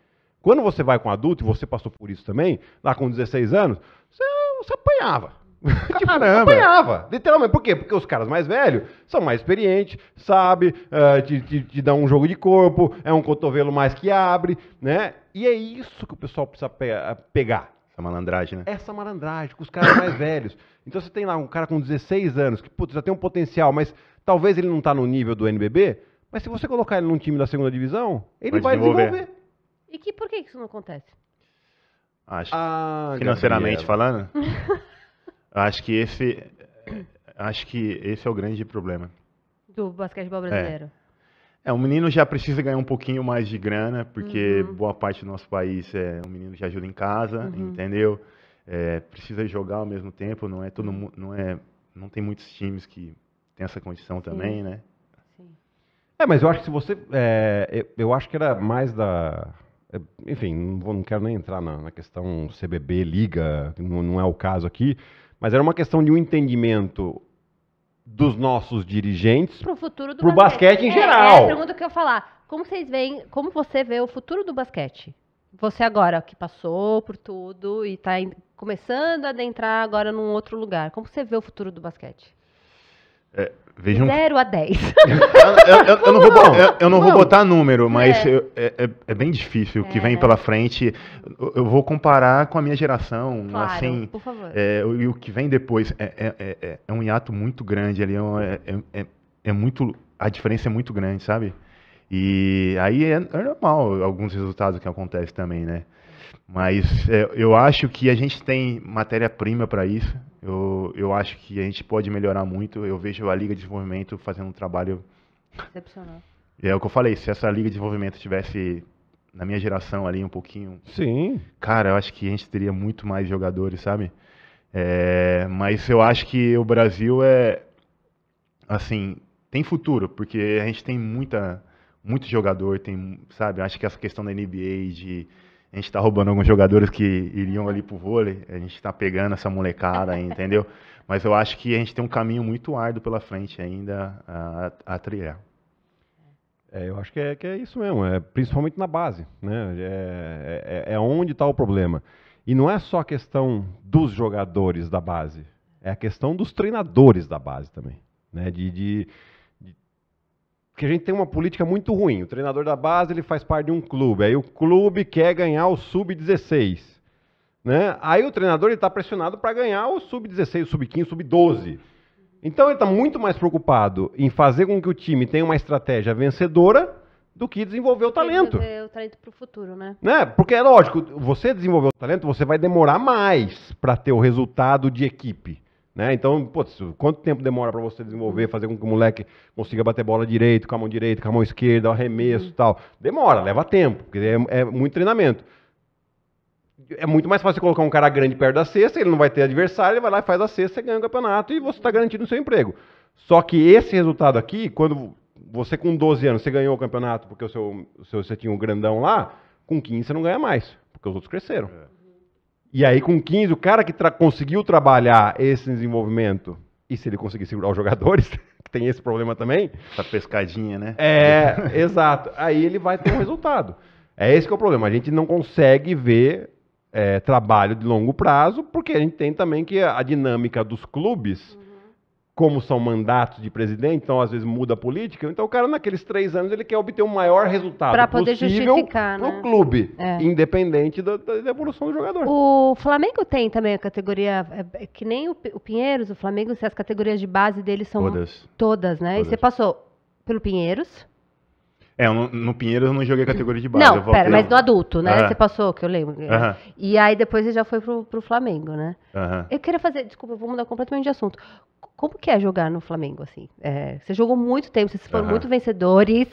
Quando você vai com adulto, e você passou por isso também, lá com 16 anos, você, você apanhava tipo, Caramba! literalmente. Por quê? Porque os caras mais velhos são mais experientes, sabe, uh, te, te, te dá um jogo de corpo, é um cotovelo mais que abre, né? E é isso que o pessoal precisa pe eh, pegar. Essa malandragem, né? Essa malandragem, com os caras mais velhos. Então você tem lá um cara com 16 anos, que putz, já tem um potencial, mas talvez ele não tá no nível do NBB, mas se você colocar ele num time da segunda divisão, ele vai, vai desenvolver. desenvolver. E que, por que isso não acontece? Acho. Ah, financeiramente Gabriel. falando? Acho que esse, acho que esse é o grande problema. Do basquetebol é. brasileiro. É. é o menino já precisa ganhar um pouquinho mais de grana, porque uhum. boa parte do nosso país é um menino que ajuda em casa, uhum. entendeu? É, precisa jogar ao mesmo tempo, não é todo não é, não tem muitos times que tem essa condição também, né? Sim. É, mas eu acho que se você, é, eu, eu acho que era mais da, é, enfim, não, vou, não quero nem entrar na, na questão CBB, liga, não, não, é o caso aqui, mas era uma questão de um entendimento dos nossos dirigentes para o futuro do basquete. basquete. em é, geral. É a pergunta que eu falar. Como vocês veem, como você vê o futuro do basquete? Você agora que passou por tudo e está começando a adentrar agora num outro lugar, como você vê o futuro do basquete? É, Vejam... 0 a 10. eu, eu, eu, não vou, eu, não vou, botar número, mas é. é, é, é bem difícil o que vem é. pela frente. Eu vou comparar com a minha geração. Claro, assim, por favor. É, e o que vem depois é, um hiato muito grande. Ali é, muito, a diferença é muito grande, sabe? E aí é normal alguns resultados que acontecem também, né? Mas é, eu acho que a gente tem matéria-prima para isso. Eu, eu acho que a gente pode melhorar muito. Eu vejo a Liga de Desenvolvimento fazendo um trabalho. Excepcional. É o que eu falei, se essa Liga de Desenvolvimento tivesse na minha geração ali um pouquinho. Sim. Cara, eu acho que a gente teria muito mais jogadores, sabe? É, mas eu acho que o Brasil é. Assim, tem futuro, porque a gente tem muita, muito jogador, tem, sabe? Acho que essa questão da NBA, de a gente está roubando alguns jogadores que iriam ali pro vôlei, a gente está pegando essa molecada aí, entendeu? Mas eu acho que a gente tem um caminho muito árduo pela frente ainda a, a trilhar. É, eu acho que é, que é isso mesmo, é, principalmente na base, né? É, é, é, é onde está o problema. E não é só a questão dos jogadores da base, é a questão dos treinadores da base também, né? de, de que a gente tem uma política muito ruim. O treinador da base ele faz parte de um clube, aí o clube quer ganhar o sub-16, né? Aí o treinador está pressionado para ganhar o sub-16, sub-15, sub-12. Então ele está muito mais preocupado em fazer com que o time tenha uma estratégia vencedora do que desenvolver o talento. Desenvolver o talento para o futuro, né? né? Porque é lógico, você desenvolver o talento, você vai demorar mais para ter o resultado de equipe. Né? Então, putz, quanto tempo demora para você desenvolver, fazer com que o moleque consiga bater bola direito, com a mão direita, com a mão esquerda, arremesso e tal? Demora, leva tempo, porque é, é, muito treinamento. É muito mais fácil colocar um cara grande perto da cesta, ele não vai ter adversário, ele vai lá e faz a cesta, ganha o campeonato e você está garantindo o seu emprego. Só que esse resultado aqui, quando você com 12 anos, você ganhou o campeonato porque o seu, o seu, você tinha um grandão lá, com 15 você não ganha mais, porque os outros cresceram. É. E aí, com 15, o cara que tra conseguiu trabalhar esse desenvolvimento, e se ele conseguir segurar os jogadores, que tem esse problema também. Essa pescadinha, né? É, exato. Aí ele vai ter um resultado. É esse que é o problema. A gente não consegue ver é, trabalho de longo prazo, porque a gente tem também que a dinâmica dos clubes como são mandatos de presidente, então às vezes muda a política. Então o cara naqueles três anos ele quer obter o um maior resultado pra poder possível no né? clube, é. independente da, da, evolução do jogador. O Flamengo tem também a categoria é, é, que nem o, o Pinheiros, o Flamengo, se as categorias de base dele são todas, todas né? Todas. E você passou pelo Pinheiros, é, no, no Pinheiros eu não joguei categoria de base. Não, pera, mas no adulto, né? Uhum. Você passou, que eu lembro. Uhum. E aí depois você já foi pro, pro Flamengo, né? Uhum. Eu queria fazer, desculpa, eu vou mudar completamente de assunto. Como que é jogar no Flamengo, assim? É, você jogou muito tempo, vocês foram muito vencedores.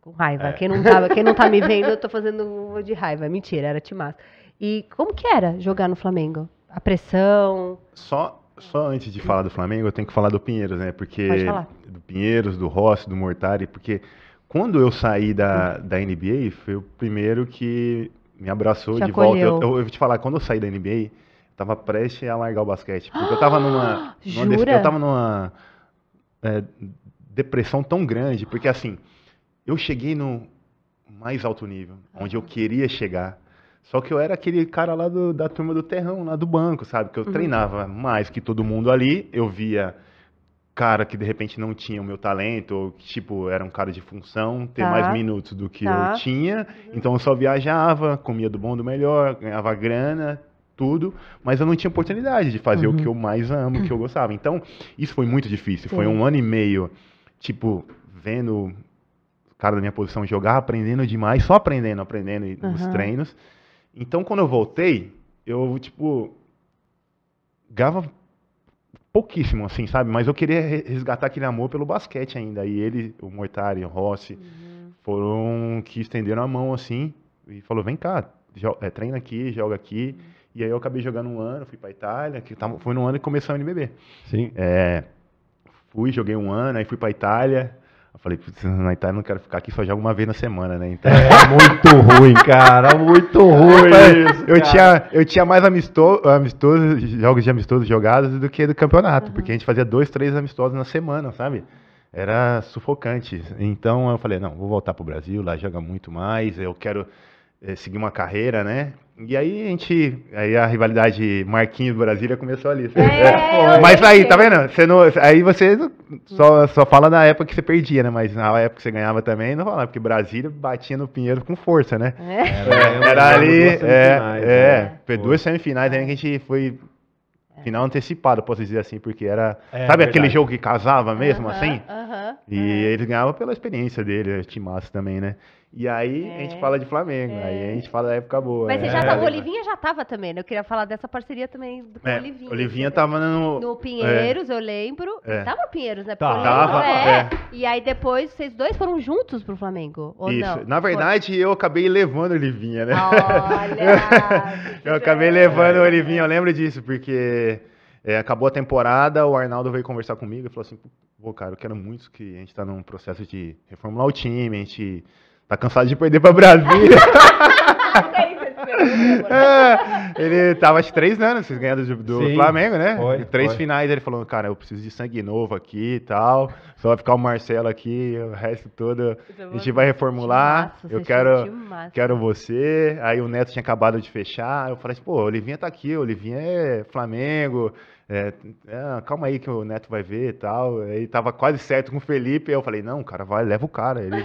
Com raiva. É. Quem, não tá, quem não tá me vendo, eu tô fazendo de raiva. Mentira, era Timaço. E como que era jogar no Flamengo? A pressão? Só só antes de falar do Flamengo, eu tenho que falar do Pinheiros, né? Porque do Pinheiros, do Rossi, do Mortari, porque quando eu saí da, da NBA, foi o primeiro que me abraçou Te de acolheu. volta. Eu, eu, eu, vou te falar, quando eu saí da NBA, eu tava prestes a largar o basquete, porque eu tava numa, numa eu tava numa é, depressão tão grande, porque assim, eu cheguei no mais alto nível, onde eu queria chegar só que eu era aquele cara lá do, da turma do terrão, lá do banco, sabe? Que eu uhum. treinava mais que todo mundo ali. Eu via cara que de repente não tinha o meu talento, ou tipo, era um cara de função, ter tá. mais minutos do que tá. eu tinha. Uhum. Então eu só viajava, comia do bom, do melhor, ganhava grana, tudo, mas eu não tinha oportunidade de fazer uhum. o que uhum. eu mais amo, o que eu gostava. Então, isso foi muito difícil. Sim. Foi um ano e meio, tipo, vendo o cara da minha posição jogar, aprendendo demais, só aprendendo, aprendendo uhum. nos treinos. Então, quando eu voltei, eu, tipo, gava pouquíssimo, assim, sabe? Mas eu queria resgatar aquele amor pelo basquete ainda. E ele, o Mortari, o Rossi, uhum. foram que estenderam a mão, assim, e falou, vem cá, é, treina aqui, joga aqui. Uhum. E aí eu acabei jogando um ano, fui pra Itália, que tava, foi no ano que começou a NBB. Sim. É, fui, joguei um ano, aí fui pra Itália, eu falei, na Itália não quero ficar aqui, só jogo uma vez na semana, né? Então... É, é muito ruim, cara, muito é ruim isso, eu, cara. Tinha, eu tinha mais amistoso, amistoso, jogos de amistoso jogados do que do campeonato, uhum. porque a gente fazia dois, três amistosos na semana, sabe? Era sufocante. Então eu falei, não, vou voltar pro Brasil, lá joga muito mais, eu quero eh, seguir uma carreira, né? E aí a gente. Aí a rivalidade Marquinhos Brasília começou ali. É, é. Mas aí, tá vendo? Você não, aí você só, só fala na época que você perdia, né? Mas na época que você ganhava também, não fala, porque Brasília batia no Pinheiro com força, né? É. É, é, era, era ali. Né? É, é, foi duas semifinais aí que a gente foi. Final antecipado, posso dizer assim, porque era. sabe aquele jogo que casava mesmo, uh -huh, assim? Uh -huh, e uh -huh. ele ganhava pela experiência dele, timaço também, né? E aí é, a gente é. fala de Flamengo, é. aí a é. gente fala da época boa. Mas você né? já tava, tá, o é. Olivinha já tava também, né? Eu queria falar dessa parceria também do é, Olivinha. Olivinha tava no... No Pinheiros, eu lembro. Tava no Pinheiros, né? Tá, tava, é. E aí depois vocês dois foram juntos pro Flamengo, ou Isso. não? Na verdade, Foi. eu acabei levando o Olivinha, né? Olha! eu acabei levando o Olivinha, eu lembro disso, porque... acabou a temporada, o Arnaldo veio conversar comigo e falou assim: pô, cara, eu quero muito que a gente está num processo de reformular o time, a gente Tá cansado de perder pra Brasília. é, ele tava há três anos, vocês ganhando do, do Sim, Flamengo, né? Foi, três foi. finais ele falou, cara, eu preciso de sangue novo aqui e tal. Só vai ficar o Marcelo aqui, o resto todo. A gente vai reformular. Massa, eu quero, quero você. Aí o Neto tinha acabado de fechar. Eu falei assim, pô, Olivinha tá aqui, Olivinha é Flamengo. É, é, calma aí que o Neto vai ver e tal. Aí tava quase certo com o Felipe. Aí eu falei, não, cara, vai, leva o cara. Ele.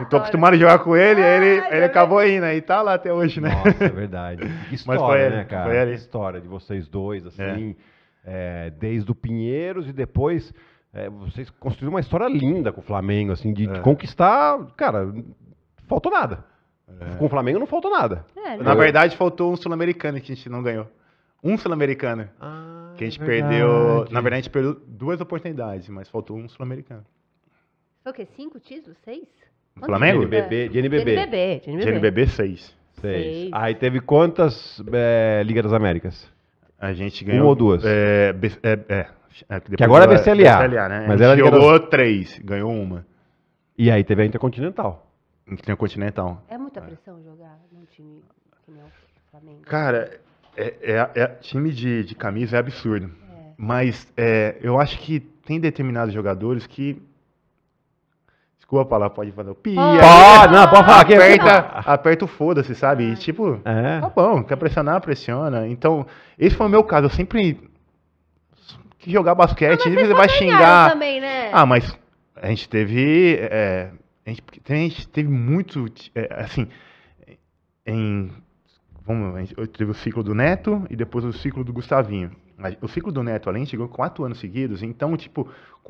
Eu tô acostumado a jogar com ele, Ai, ele, ah, ele acabou indo, aí tá lá até hoje, né? Nossa, é verdade. Que história, Mas foi ele, né, cara? Foi ele. história de vocês dois, é. assim, é. É, desde o Pinheiros e depois é, vocês construíram uma história linda com o Flamengo, assim, de, é. conquistar, cara, faltou nada. É. Com o Flamengo não faltou nada. Né? Na verdade, faltou um sul-americano que a gente não ganhou. Um sul-americano. Ah, que a gente perdeu. Na verdade, a gente perdeu duas oportunidades, mas faltou um sul-americano. Foi o quê? Cinco títulos? Seis? Flamengo? NBB, de NBB. De NBB, de NBB. De NBB 6. Seis. Aí teve quantas é, Liga das Américas? A gente ganhou. Uma ou duas? É, é, é, é que, agora é BCLA. BCLA né? Mas a gente jogou das... três, ganhou uma. E aí teve a Intercontinental. Intercontinental. É muita pressão jogar num time que não é o Flamengo. Cara, é, é, é time de, de camisa é absurdo. É. Mas eu acho que tem determinados jogadores que Desculpa falar, pode fazer o pia. Pode, não, pode falar. Aperta, aperta o foda-se, sabe? E, tipo, é. tá bom, quer pressionar, pressiona. Então, esse foi o meu caso. Eu sempre que jogar basquete, ah, você vai xingar. Também, né? Ah, mas a gente teve. É, a, gente, a, gente, teve muito. É, assim, em. Vamos, eu teve o ciclo do Neto e depois o ciclo do Gustavinho o ciclo do Neto, além, chegou quatro anos seguidos, então, tipo,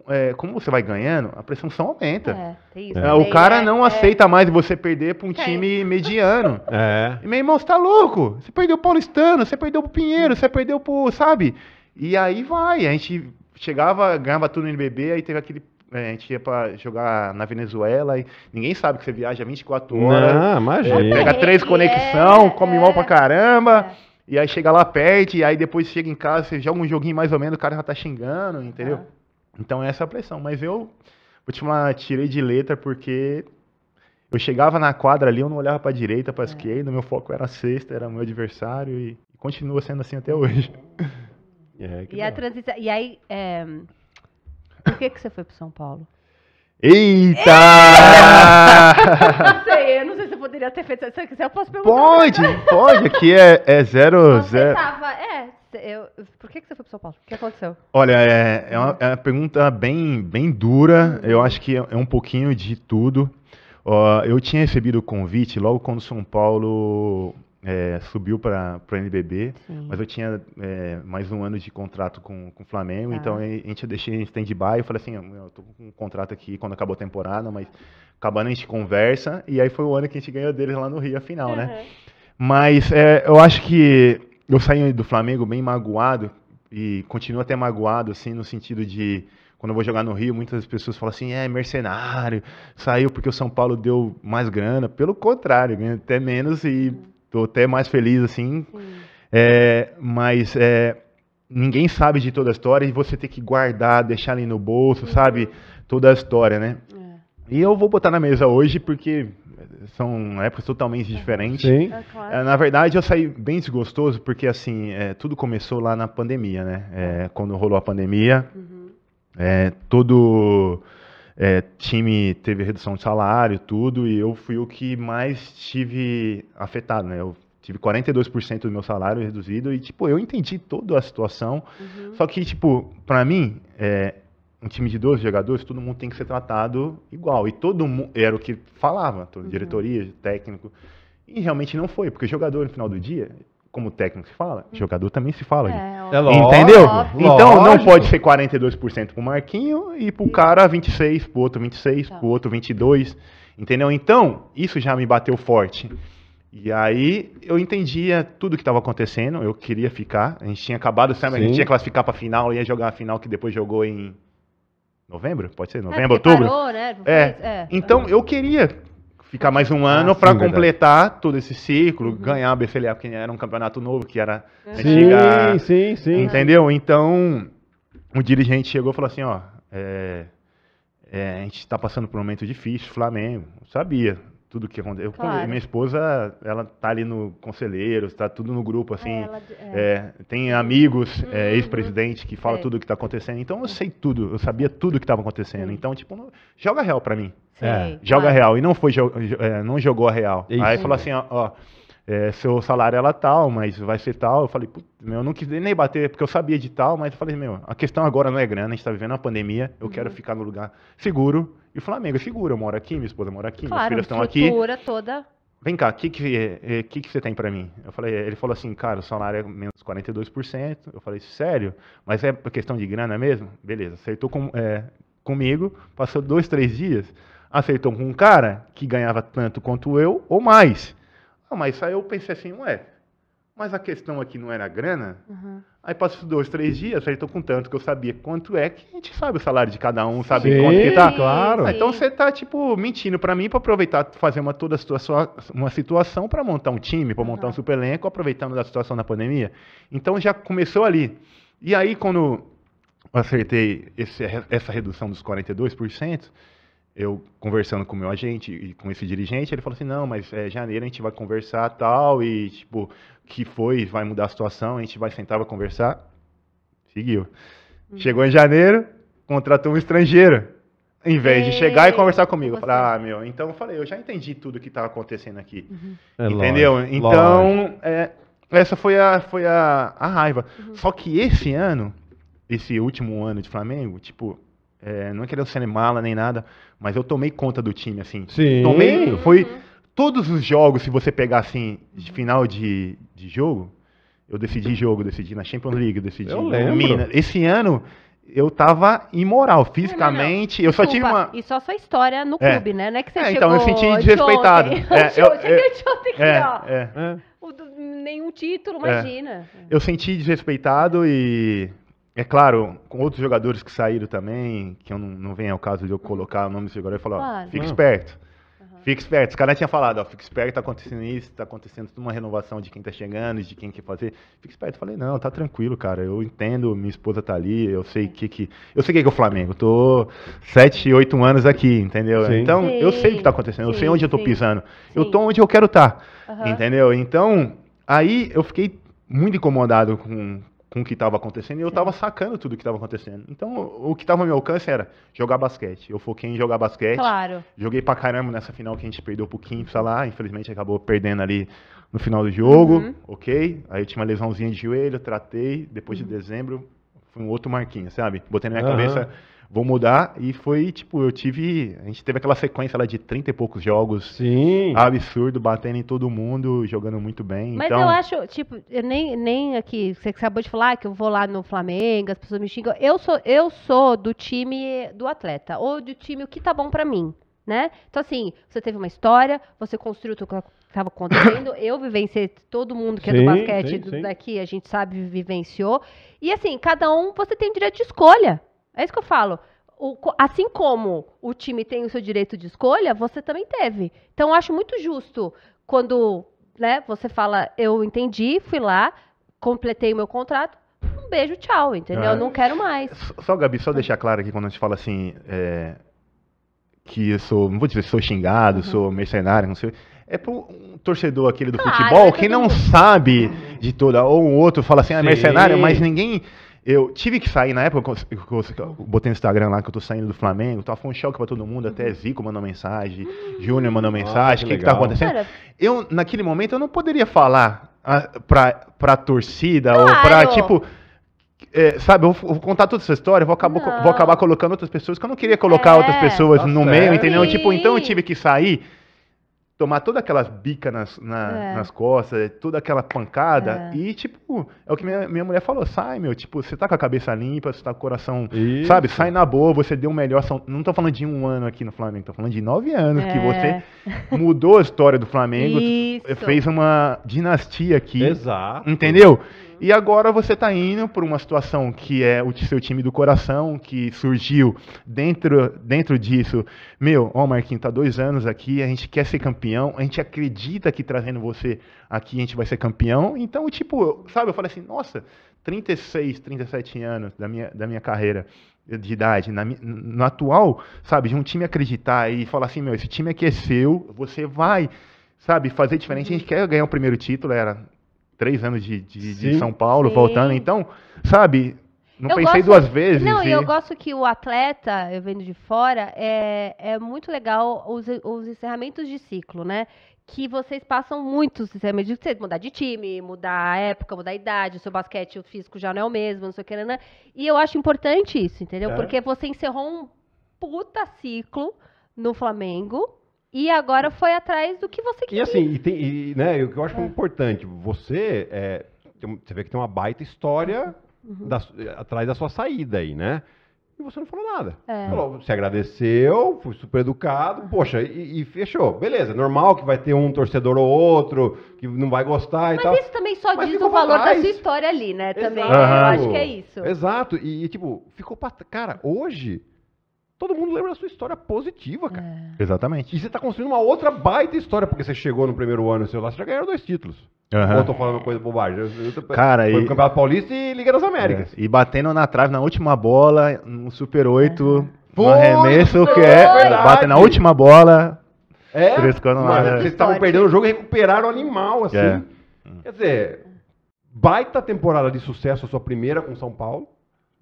é, como você vai ganhando, a pressão só aumenta. É, tem isso. É. é o cara é, não é. aceita mais você perder para um time mediano. É. E meu irmão, você tá louco? Você perdeu o Paulistano, você perdeu o Pinheiro, você perdeu pro, sabe? E aí vai, a gente chegava, ganhava tudo no NBB, aí teve aquele a gente ia pra jogar na Venezuela e ninguém sabe que você viaja 24 horas. Não, imagina. pega três conexão, é, come mal pra caramba. E aí chega lá, perde, e aí depois chega em casa, você joga um joguinho mais ou menos, o cara já tá xingando, entendeu? É. Então essa é a pressão. Mas eu, vou te tirei de letra porque eu chegava na quadra ali, eu não olhava pra direita, pra é. esquerda, meu foco era a sexta, era meu adversário, e continua sendo assim até hoje. É, e, a transição, e aí, é... por que, que você foi pro São Paulo? Eita! Eita! não sei, eu não poderia ter feito. Se eu quiser, eu posso perguntar. Pode, pode. Aqui é, é zero, você zero. Tava, é, eu, por que, você foi para São Paulo? O que aconteceu? Olha, é, é, uma, é uma pergunta bem, bem dura. Eu acho que é um pouquinho de tudo. Uh, eu tinha recebido o convite logo quando São Paulo é, subiu para o NBB, Sim. mas eu tinha é, mais um ano de contrato com, com o Flamengo, ah. então a gente eu deixei em stand-by, eu falei assim, eu estou com um contrato aqui quando acabou a temporada, mas acabando a gente conversa, e aí foi o ano que a gente ganhou deles lá no Rio, afinal, uhum. né? Mas é, eu acho que eu saí do Flamengo bem magoado, e continuo até magoado, assim, no sentido de quando eu vou jogar no Rio, muitas pessoas falam assim, é mercenário, saiu porque o São Paulo deu mais grana. Pelo contrário, ganha até menos e Tô até mais feliz assim. É, mas é, ninguém sabe de toda a história e você tem que guardar, deixar ali no bolso, uhum. sabe? Toda a história, né? É. E eu vou botar na mesa hoje porque são épocas totalmente diferentes. Sim. É, claro. É, na verdade, eu saí bem desgostoso porque assim é, tudo começou lá na pandemia, né? É, é. quando rolou a pandemia, uhum. todo é, time teve redução de salário, tudo, e eu fui o que mais tive afetado, né? Eu tive 42% do meu salário reduzido e, tipo, eu entendi toda a situação. Uhum. Só que, tipo, para mim, é, um time de 12 jogadores, todo mundo tem que ser tratado igual. E todo mundo, era o que falava, toda uhum. diretoria, técnico. E realmente não foi, porque jogador, no final do dia, como técnico se fala, hum. jogador também se fala. É, é Entendeu? Então não pode ser 42% pro Marquinho e pro hum. cara 26, pro outro 26, tá. pro outro 22. Entendeu? Então, isso já me bateu forte. E aí eu entendia tudo que estava acontecendo, eu queria ficar. A gente tinha acabado, sabe? Sim. A gente ia classificar para final, ia jogar a final que depois jogou em novembro, pode ser é, novembro, é, outubro. Parou, né? É. é. Então eu queria ficar mais um ah, ano ah, para completar verdade. todo esse ciclo, uhum. ganhar a BFLA, porque era um campeonato novo, que era antiga. Sim, ah, sim, sim. Entendeu? Então, o dirigente chegou e falou assim, ó, é, é, a gente está passando por um momento difícil, Flamengo. Eu sabia tudo que aconteceu. Claro. Minha esposa, ela tá ali no conselheiro, está tudo no grupo, assim. É, ela, é. é. tem amigos, é, uhum. ex-presidente, que fala é. tudo o que está acontecendo. Então, eu sei tudo, eu sabia tudo o que estava acontecendo. Então, tipo, joga real para mim. É, joga ah. real. E não, foi, é, não jogou a real. Isso. Aí falou assim, ó, ó é, seu salário é tal, mas vai ser tal. Eu falei, meu, eu não quis nem bater, porque eu sabia de tal, mas eu falei, meu, a questão agora não é grana, a gente está vivendo uma pandemia, eu uhum. quero ficar no lugar seguro. E o Flamengo é seguro, eu moro aqui, minha esposa mora aqui, claro, minhas filhas estão aqui. toda... Vem cá, o que que, é, é, que que você tem para mim? Eu falei, ele falou assim, cara, o salário é menos 42%. Eu falei, sério? Mas é questão de grana mesmo? Beleza, aceitou com, é, comigo, passou dois, três dias acertou com um cara que ganhava tanto quanto eu ou mais. Ah, mas aí eu pensei assim, ué, mas a questão aqui não era grana? Uhum. Aí passou dois, três dias, acertou com tanto que eu sabia quanto é, que a gente sabe o salário de cada um, sabe sim, quanto que tá. claro. Ah, então você tá, tipo, mentindo para mim para aproveitar, fazer uma toda situação, uma situação para montar um time, para montar uhum. um super elenco, aproveitando da situação da pandemia. Então já começou ali. E aí, quando eu acertei esse, essa redução dos 42%, eu conversando com o meu agente e com esse dirigente, ele falou assim, não, mas é janeiro a gente vai conversar tal, e tipo, que foi, vai mudar a situação, a gente vai sentar, vai conversar. Seguiu. Uhum. Chegou em janeiro, contratou um estrangeiro. Em vez de chegar e conversar comigo. Eu falei, ah, meu, então eu falei, eu já entendi tudo que estava tá acontecendo aqui. Uhum. É Entendeu? Lógico, então, É, essa foi a, foi a, a raiva. Uhum. Só que esse ano, esse último ano de Flamengo, tipo, é, não é querendo é ser mala nem nada, mas eu tomei conta do time, assim. Sim. Tomei, uhum. foi todos os jogos, se você pegar assim, de final de, de jogo, eu decidi jogo, decidi na Champions League, decidi eu lembro. no Minas. Esse ano eu tava imoral fisicamente. Não, não, não. Desculpa, eu só tive uma. E só sua história no é. clube, né? Não é que você é, Então eu senti desrespeitado. é, nenhum título, é. imagina. Eu senti desrespeitado e é claro, com outros jogadores que saíram também, que eu não, não venho ao caso de eu colocar o nome desse jogador Eu falo, claro. ó, fica esperto. Uhum. Fica esperto. Os caras tinham falado, ó, fica esperto, tá acontecendo isso, tá acontecendo uma renovação de quem tá chegando, de quem quer fazer. Fica esperto. Eu falei, não, tá tranquilo, cara. Eu entendo, minha esposa tá ali, eu sei é. que que. Eu sei que, é que é o Flamengo. tô sete, oito anos aqui, entendeu? Sim. Então, sim. eu sei o que tá acontecendo, eu sei onde eu tô pisando. Eu tô onde eu quero estar. Tá, uhum. Entendeu? Então, aí eu fiquei muito incomodado com, com o que estava acontecendo e eu estava sacando tudo o que estava acontecendo. Então, o que estava ao meu alcance era jogar basquete. Eu foquei em jogar basquete. Claro. Joguei pra caramba nessa final que a gente perdeu pro sei lá. Infelizmente, acabou perdendo ali no final do jogo. Uhum. Ok. Aí eu tinha uma lesãozinha de joelho, tratei. Depois uhum. de dezembro, foi um outro marquinha sabe? Botei na minha uhum. cabeça vou mudar. E foi, tipo, eu tive. A gente teve aquela sequência lá de 30 e poucos jogos. Sim. Absurdo, batendo em todo mundo, jogando muito bem. Mas então... eu acho, tipo, eu nem, nem aqui, você acabou de falar que eu vou lá no Flamengo, as pessoas me xingam. Eu sou, eu sou do time do atleta, ou do time o que tá bom para mim. Né? Então, assim, você teve uma história, você construiu o que estava acontecendo, eu vivenciei, todo mundo que sim, é do basquete sim, do, sim. daqui, a gente sabe, vivenciou. E, assim, cada um, você tem o direito de escolha. É isso que eu falo. O, assim como o time tem o seu direito de escolha, você também teve. Então, eu acho muito justo quando né, você fala, eu entendi, fui lá, completei o meu contrato, um beijo, tchau, entendeu? Ah, não quero mais. Só, Gabi, só deixar claro aqui quando a gente fala assim, é, que eu sou, não vou dizer sou xingado, uhum. sou mercenário, não sei. É pro um torcedor aquele do claro, ah, futebol é que não sabe de toda, ou um outro fala assim, ah, mercenário, mas ninguém eu tive que sair na época que eu, eu botei no Instagram lá que eu tô saindo do Flamengo, tava com um choque pra todo mundo, até uhum. Zico mandou mensagem, Júnior mandou mensagem, o que, que, tá acontecendo? Cara. Eu, naquele momento, eu não poderia falar a, ah, pra, pra torcida claro. ou pra, tipo. É, sabe, eu vou, contar toda essa história, vou acabar, vou acabar colocando outras pessoas, que eu não queria colocar é. outras pessoas tá no meio, entendeu? Sim. Tipo, então eu tive que sair tomar toda aquelas bica nas, na, é. nas costas, toda aquela pancada. É. E, tipo, é o que minha, minha mulher falou: sai, meu, tipo, você tá com a cabeça limpa, você tá com o coração. Isso. Sabe, sai na boa, você deu o melhor. São, não tô falando de um ano aqui no Flamengo, tô falando de nove anos é. que você mudou a história do Flamengo, Isso. fez uma dinastia aqui. Exato. Entendeu? E agora você está indo por uma situação que é o seu time do coração, que surgiu dentro, dentro disso. Meu, ó, Marquinhos, tá dois anos aqui, a gente quer ser campeão, a gente acredita que trazendo você aqui a gente vai ser campeão. Então, tipo, sabe, eu falei assim, nossa, 36, 37 anos da minha, da minha carreira de idade, na, no atual, sabe, de um time acreditar e falar assim, meu, esse time aqui é seu, você vai sabe, fazer diferente. A gente uhum. quer ganhar o primeiro título, era três anos de, de, de São Paulo, Sim. voltando. Então, sabe, não eu pensei gosto, duas vezes. Não, e eu gosto que o atleta, eu vendo de fora, é, é muito legal os, os encerramentos de ciclo, né? Que vocês passam muitos encerramentos de ciclo, mudar de time, mudar a época, mudar a idade, o seu basquete, o físico já não é o mesmo, não sei o que, né? né? E eu acho importante isso, entendeu? É. Porque você encerrou um puta ciclo no Flamengo, e agora foi atrás do que você queria. E assim, e tem, e, né, o que eu acho é. importante, você, é, você vê que tem uma baita história uhum. uhum. da, é, atrás da sua saída aí, né? E você não falou nada. É. Falou, se agradeceu, foi super educado, uhum. poxa, e, e, fechou. Beleza, normal que vai ter um torcedor ou outro que não vai gostar e Mas tal. Mas isso também só Mas diz o valor da sua história ali, né? Exato. Também, eu acho que é isso. Exato, e, e tipo, ficou pra... Cara, hoje todo mundo lembra da sua história positiva, cara. É. Exatamente. E você tá construindo uma outra baita história, porque você chegou no primeiro ano seu você já ganhou dois títulos. Uhum. Ou eu tô falando coisa bobagem. Eu, eu cara, Foi e... no Campeonato Paulista e Liga das Américas. É. E batendo na trave na última bola, no Super 8, uhum. no arremesso que é. é batendo na última bola. É, frescando lá. Né? Vocês estavam perdendo o jogo e recuperaram o animal, assim. É. Quer dizer, baita temporada de sucesso a sua primeira com São Paulo.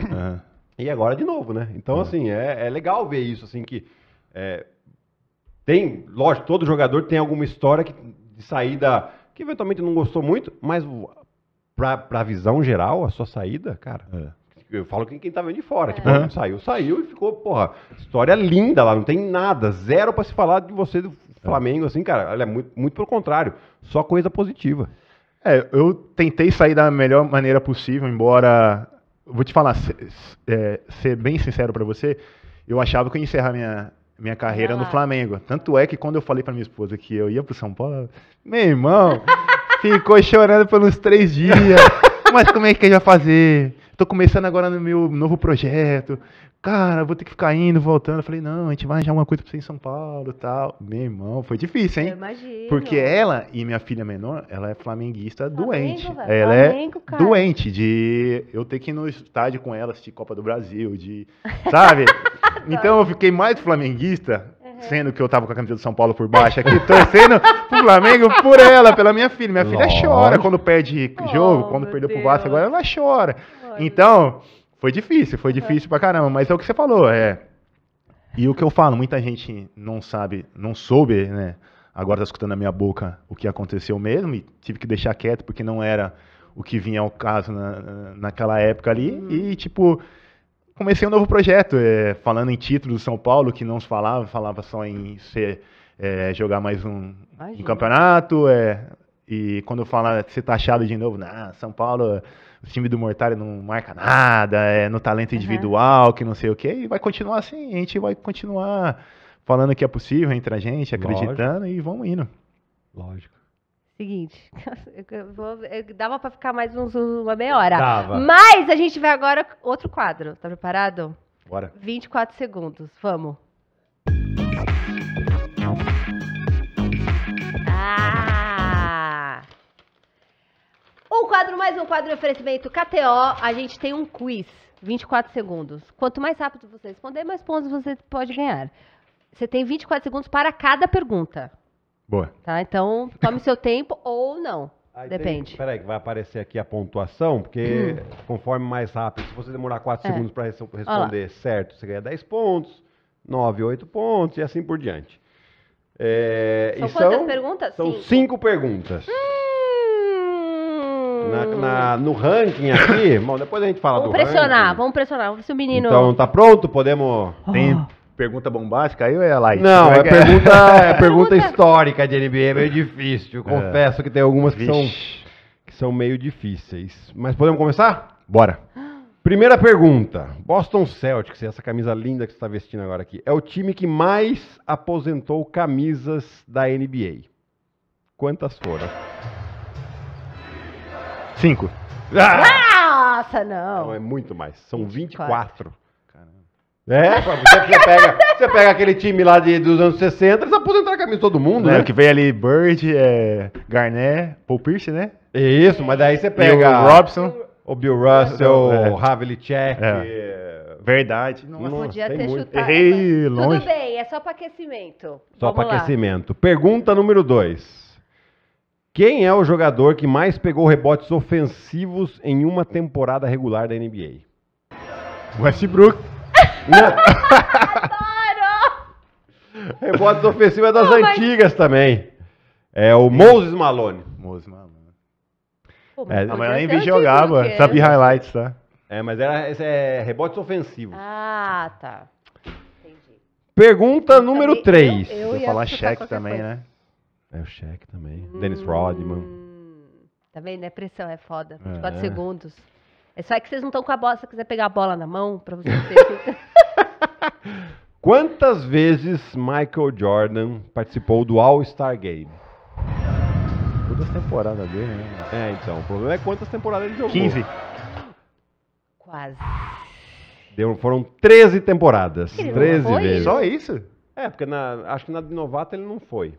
Uhum. E agora de novo, né? Então, é. assim, é, é legal ver isso, assim, que é, tem, lógico, todo jogador tem alguma história que, de saída que eventualmente não gostou muito, mas para a visão geral, a sua saída, cara, é. eu falo que quem tá vendo de fora. É. Tipo, uhum. saiu, saiu e ficou, porra, história linda lá, não tem nada, zero para se falar de você do é. Flamengo, assim, cara. é muito, muito pelo contrário, só coisa positiva. É, eu tentei sair da melhor maneira possível, embora vou te falar, ser, é, ser bem sincero para você, eu achava que eu ia encerrar minha, minha carreira ah. no Flamengo. Tanto é que quando eu falei para minha esposa que eu ia pro São Paulo, meu irmão ficou chorando por uns três dias. Mas como é que eu ia fazer? Tô começando agora no meu novo projeto cara, vou ter que ficar indo, voltando. Eu falei, não, a gente vai arranjar uma coisa pra você em São Paulo tal. Meu irmão, foi difícil, hein? Eu imagino. Porque ela e minha filha menor, ela é flamenguista Flamengo, doente. Velho. Ela é Flamengo, é cara. doente de eu ter que ir no estádio com ela assistir Copa do Brasil, de. Sabe? então eu fiquei mais flamenguista uhum. sendo que eu tava com a camisa do São Paulo por baixo aqui, torcendo pro Flamengo por ela, pela minha filha. Minha Lógico. filha chora quando perde jogo, oh, quando perdeu Deus. pro Vasco, agora ela chora. então, foi difícil, foi difícil pra caramba, mas é o que você falou, é. E o que eu falo, muita gente não sabe, não soube, né? Agora tá escutando a minha boca o que aconteceu mesmo e tive que deixar quieto porque não era o que vinha ao caso na, naquela época ali. Uhum. E, tipo, comecei um novo projeto, é, falando em título do São Paulo, que não se falava, falava só em ser, é, jogar mais um, um campeonato, é, e quando fala ser taxado tá de novo, ah, São Paulo, o time do Mortário não marca nada, é no talento individual, uhum. que não sei o quê, e vai continuar assim, a gente vai continuar falando que é possível entre a gente, acreditando Lógico. e vamos indo. Lógico. Seguinte, eu vou, eu dava para ficar mais uns, uma meia hora. Dava. Mas a gente vai agora outro quadro. Tá preparado? Bora. 24 segundos. Vamos. Ah! Um quadro mais um quadro de oferecimento KTO. A gente tem um quiz, 24 segundos. Quanto mais rápido você responder, mais pontos você pode ganhar. Você tem 24 segundos para cada pergunta. Boa. Tá? Então, tome seu tempo ou não. Aí Depende. Tem, peraí, vai aparecer aqui a pontuação, porque hum. conforme mais rápido, se você demorar 4 é. segundos para responder certo, você ganha 10 pontos, 9, 8 pontos e assim por diante. É, são quantas são, perguntas? São 5 perguntas. Hum. Na, na, no ranking aqui, bom, depois a gente fala vamos do pressionar, ranking. Vamos pressionar, vamos pressionar, vamos ver se o menino... Então, tá pronto? Podemos... Oh. Tem pergunta bombástica aí ou é light? Não, é, é, é, pergunta, é pergunta histórica de NBA, é meio difícil. É. Confesso que tem algumas que são, que são meio difíceis. Mas podemos começar? Bora. Primeira pergunta. Boston Celtics, essa camisa linda que você está vestindo agora aqui, é o time que mais aposentou camisas da NBA. Quantas foram? Cinco. Ah! Nossa, não. não. É muito mais. São 24. 24. Caramba. É, você, pega, você pega aquele time lá de, dos anos 60, eles aposentaram a camisa de todo mundo, né? né? Que vem ali Bird, é, Garnet, Paul Pierce, né? Isso, mas daí você pega. E o Robson. O Bill Russell, é. o então, é. Havlicek. É. é. Verdade. Nossa, Nossa, podia ter muito. chutado. Errei longe. Tudo bem, é só para aquecimento. Só para aquecimento. Pergunta número 2. Quem é o jogador que mais pegou rebotes ofensivos em uma temporada regular da NBA? Westbrook. Adoro! rebotes ofensivos é das oh, mas- antigas também. É o Moses Malone. Moses Malone. Pô, É, podia eu nem vi jogar, mano. highlights, tá? É, mas era, esse é rebotes ofensivos. Ah, tá. Entendi. Pergunta número Eu- 3. eu ia falar cheque também, coisa. né? É o cheque também. Hum. Dennis Rodman. Tá vendo? É pressão, é foda. 24 é. segundos. É só que vocês não estão com a bola. Se você quiser pegar a bola na mão, pra você ter. Quantas vezes Michael Jordan participou do All-Star Game? Todas as temporadas dele, né? É, então. O problema é quantas temporadas ele jogou. 15. Quase. Deu, foram 13 temporadas. Ele 13 vezes. Só isso? É, porque na, acho que na de novato ele não foi.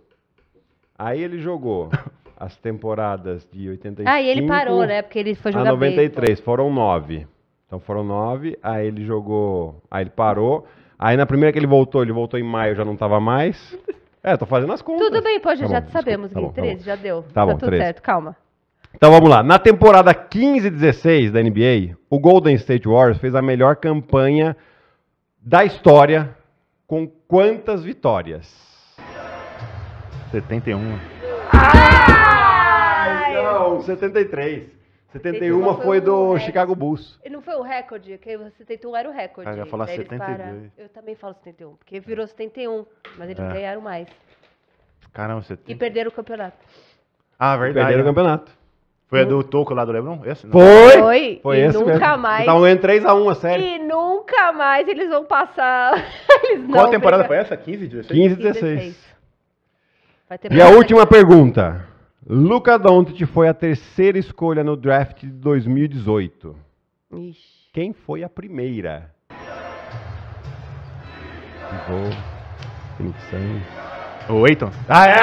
Aí ele jogou as temporadas de 85. Ah, e ele parou, né? Porque ele foi jogar. A 93, beisebol. foram nove. Então foram nove, aí ele jogou. Aí ele parou. Aí na primeira que ele voltou, ele voltou em maio, já não estava mais. É, tô fazendo as contas. Tudo bem, pode, tá já tá bom, sabemos, desculpa, tá 13, já deu. Tá, tá bom, tudo 13. certo, calma. Então vamos lá. Na temporada 15 e 16 da NBA, o Golden State Warriors fez a melhor campanha da história com quantas vitórias? 71. Ai, não, 73. 71 foi, foi do, do Chicago Bulls. E não foi o recorde, que 71 era o recorde. eu ia falar 72. Para... Eu também falo 71, porque virou 71, mas eles é. ganharam mais. Caramba, 70. E perderam o campeonato. Ah, verdade. Perderam né? o campeonato. Foi a do Toco lá do Lebron? Esse? Não. Foi! Foi, foi e nunca mesmo. mais. Estavam ganhando 3x1 a série. E nunca mais eles vão passar. eles Qual temporada pegaram. foi essa? 15, 16? 15, 16. 15, 16 e a última aqui. pergunta. Luca Doncic foi a terceira escolha no draft de 2018. Ixi. Quem foi a primeira? Vou. Phoenix O Eiton. Ah, é!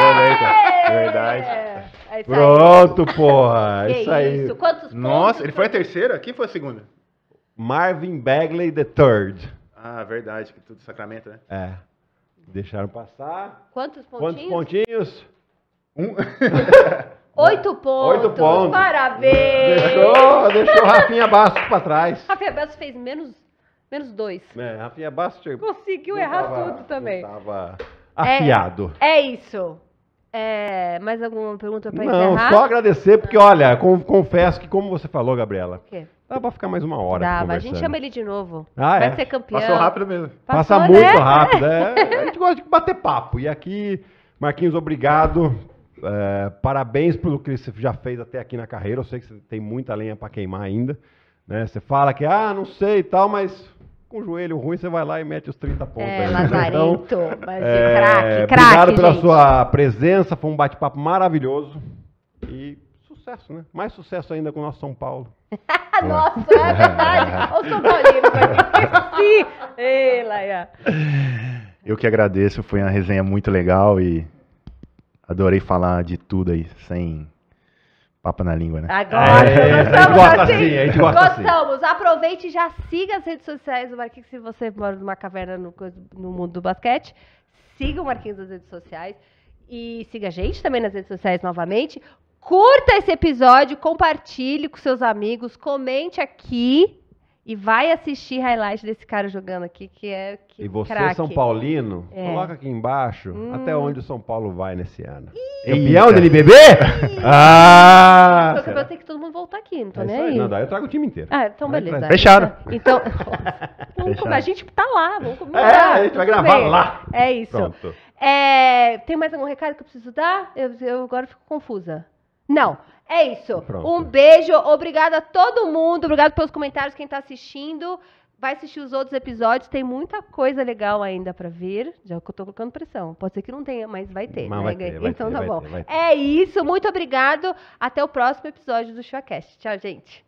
Ah, é, é, Verdade. Pronto, porra. Que isso aí. Isso? Quantos Nossa, ele foi a terceira? Quem foi a segunda? Marvin Bagley the Third. Ah, verdade, que tudo Sacramento, né? É. Deixaram passar. Quantos pontinhos? Quantos pontinhos? Um. Oito pontos. Oito pontos. Parabéns. Deixou, deixou Rafinha Bastos para trás. Rafinha Bastos fez menos, menos dois. É, Rafinha Bastos Conseguiu errar tava, tudo também. Estava é, afiado. É, é isso. É, mais alguma pergunta para encerrar? Não, só agradecer, porque olha, com, confesso que como você falou, Gabriela, o quê? Dá pra ficar mais uma hora. Dava, a gente chama ele de novo. Ah, Vai é. ser campeão. Passou rápido mesmo. Passou, Passa né? muito rápido. É, a gente gosta de bater papo. E aqui, Marquinhos, obrigado. É, parabéns pelo que você já fez até aqui na carreira. Eu sei que você tem muita lenha para queimar ainda. Né? Você fala que, ah, não sei e tal, mas com o joelho ruim, você vai lá e mete os 30 pontos. É, aí, né? lazarento, então, mas é, craque, craque. Obrigado pela gente. sua presença, foi um bate-papo maravilhoso. E sucesso, né? Mais sucesso ainda com o nosso São Paulo. Nossa, é verdade. Olha o São Paulino. Ei, Laia. Eu que agradeço, foi uma resenha muito legal e adorei falar de tudo aí, sem papo na língua, né? Agora, é, gostamos a gente assim. assim, gosta assim. gostamos. Assim. Aproveite e já siga as redes sociais do Marquinhos. Se você mora numa caverna no, no mundo do basquete, siga o Marquinhos nas redes sociais. E siga a gente também nas redes sociais novamente. Curta esse episódio, compartilhe com seus amigos, comente aqui e vai assistir highlight desse cara jogando aqui, que é que E você, craque. São Paulino, é. coloca aqui embaixo hum. até onde o São Paulo vai nesse ano. Campeão do NBB? ah! Só que vai ter que todo mundo voltar aqui, não tô é nem aí. Não, dá eu trago o time inteiro. Ah, então é vai beleza. Fecharam. Então, então Fecharam. a gente tá lá, vamos comemorar. É, a gente vai gravar bem. lá. É isso. Pronto. É, tem mais algum recado que eu preciso dar? Eu, eu agora fico confusa. Não. É isso. Pronto. Um beijo. Obrigada a todo mundo. Obrigado pelos comentários, quem está assistindo. Vai assistir os outros episódios, tem muita coisa legal ainda para ver. Já que eu tô colocando pressão. Pode ser que não tenha, mas vai ter. Mas né? vai ter vai então ter, tá bom. Ter, é isso, muito obrigado. Até o próximo episódio do Showcast. Tchau, gente.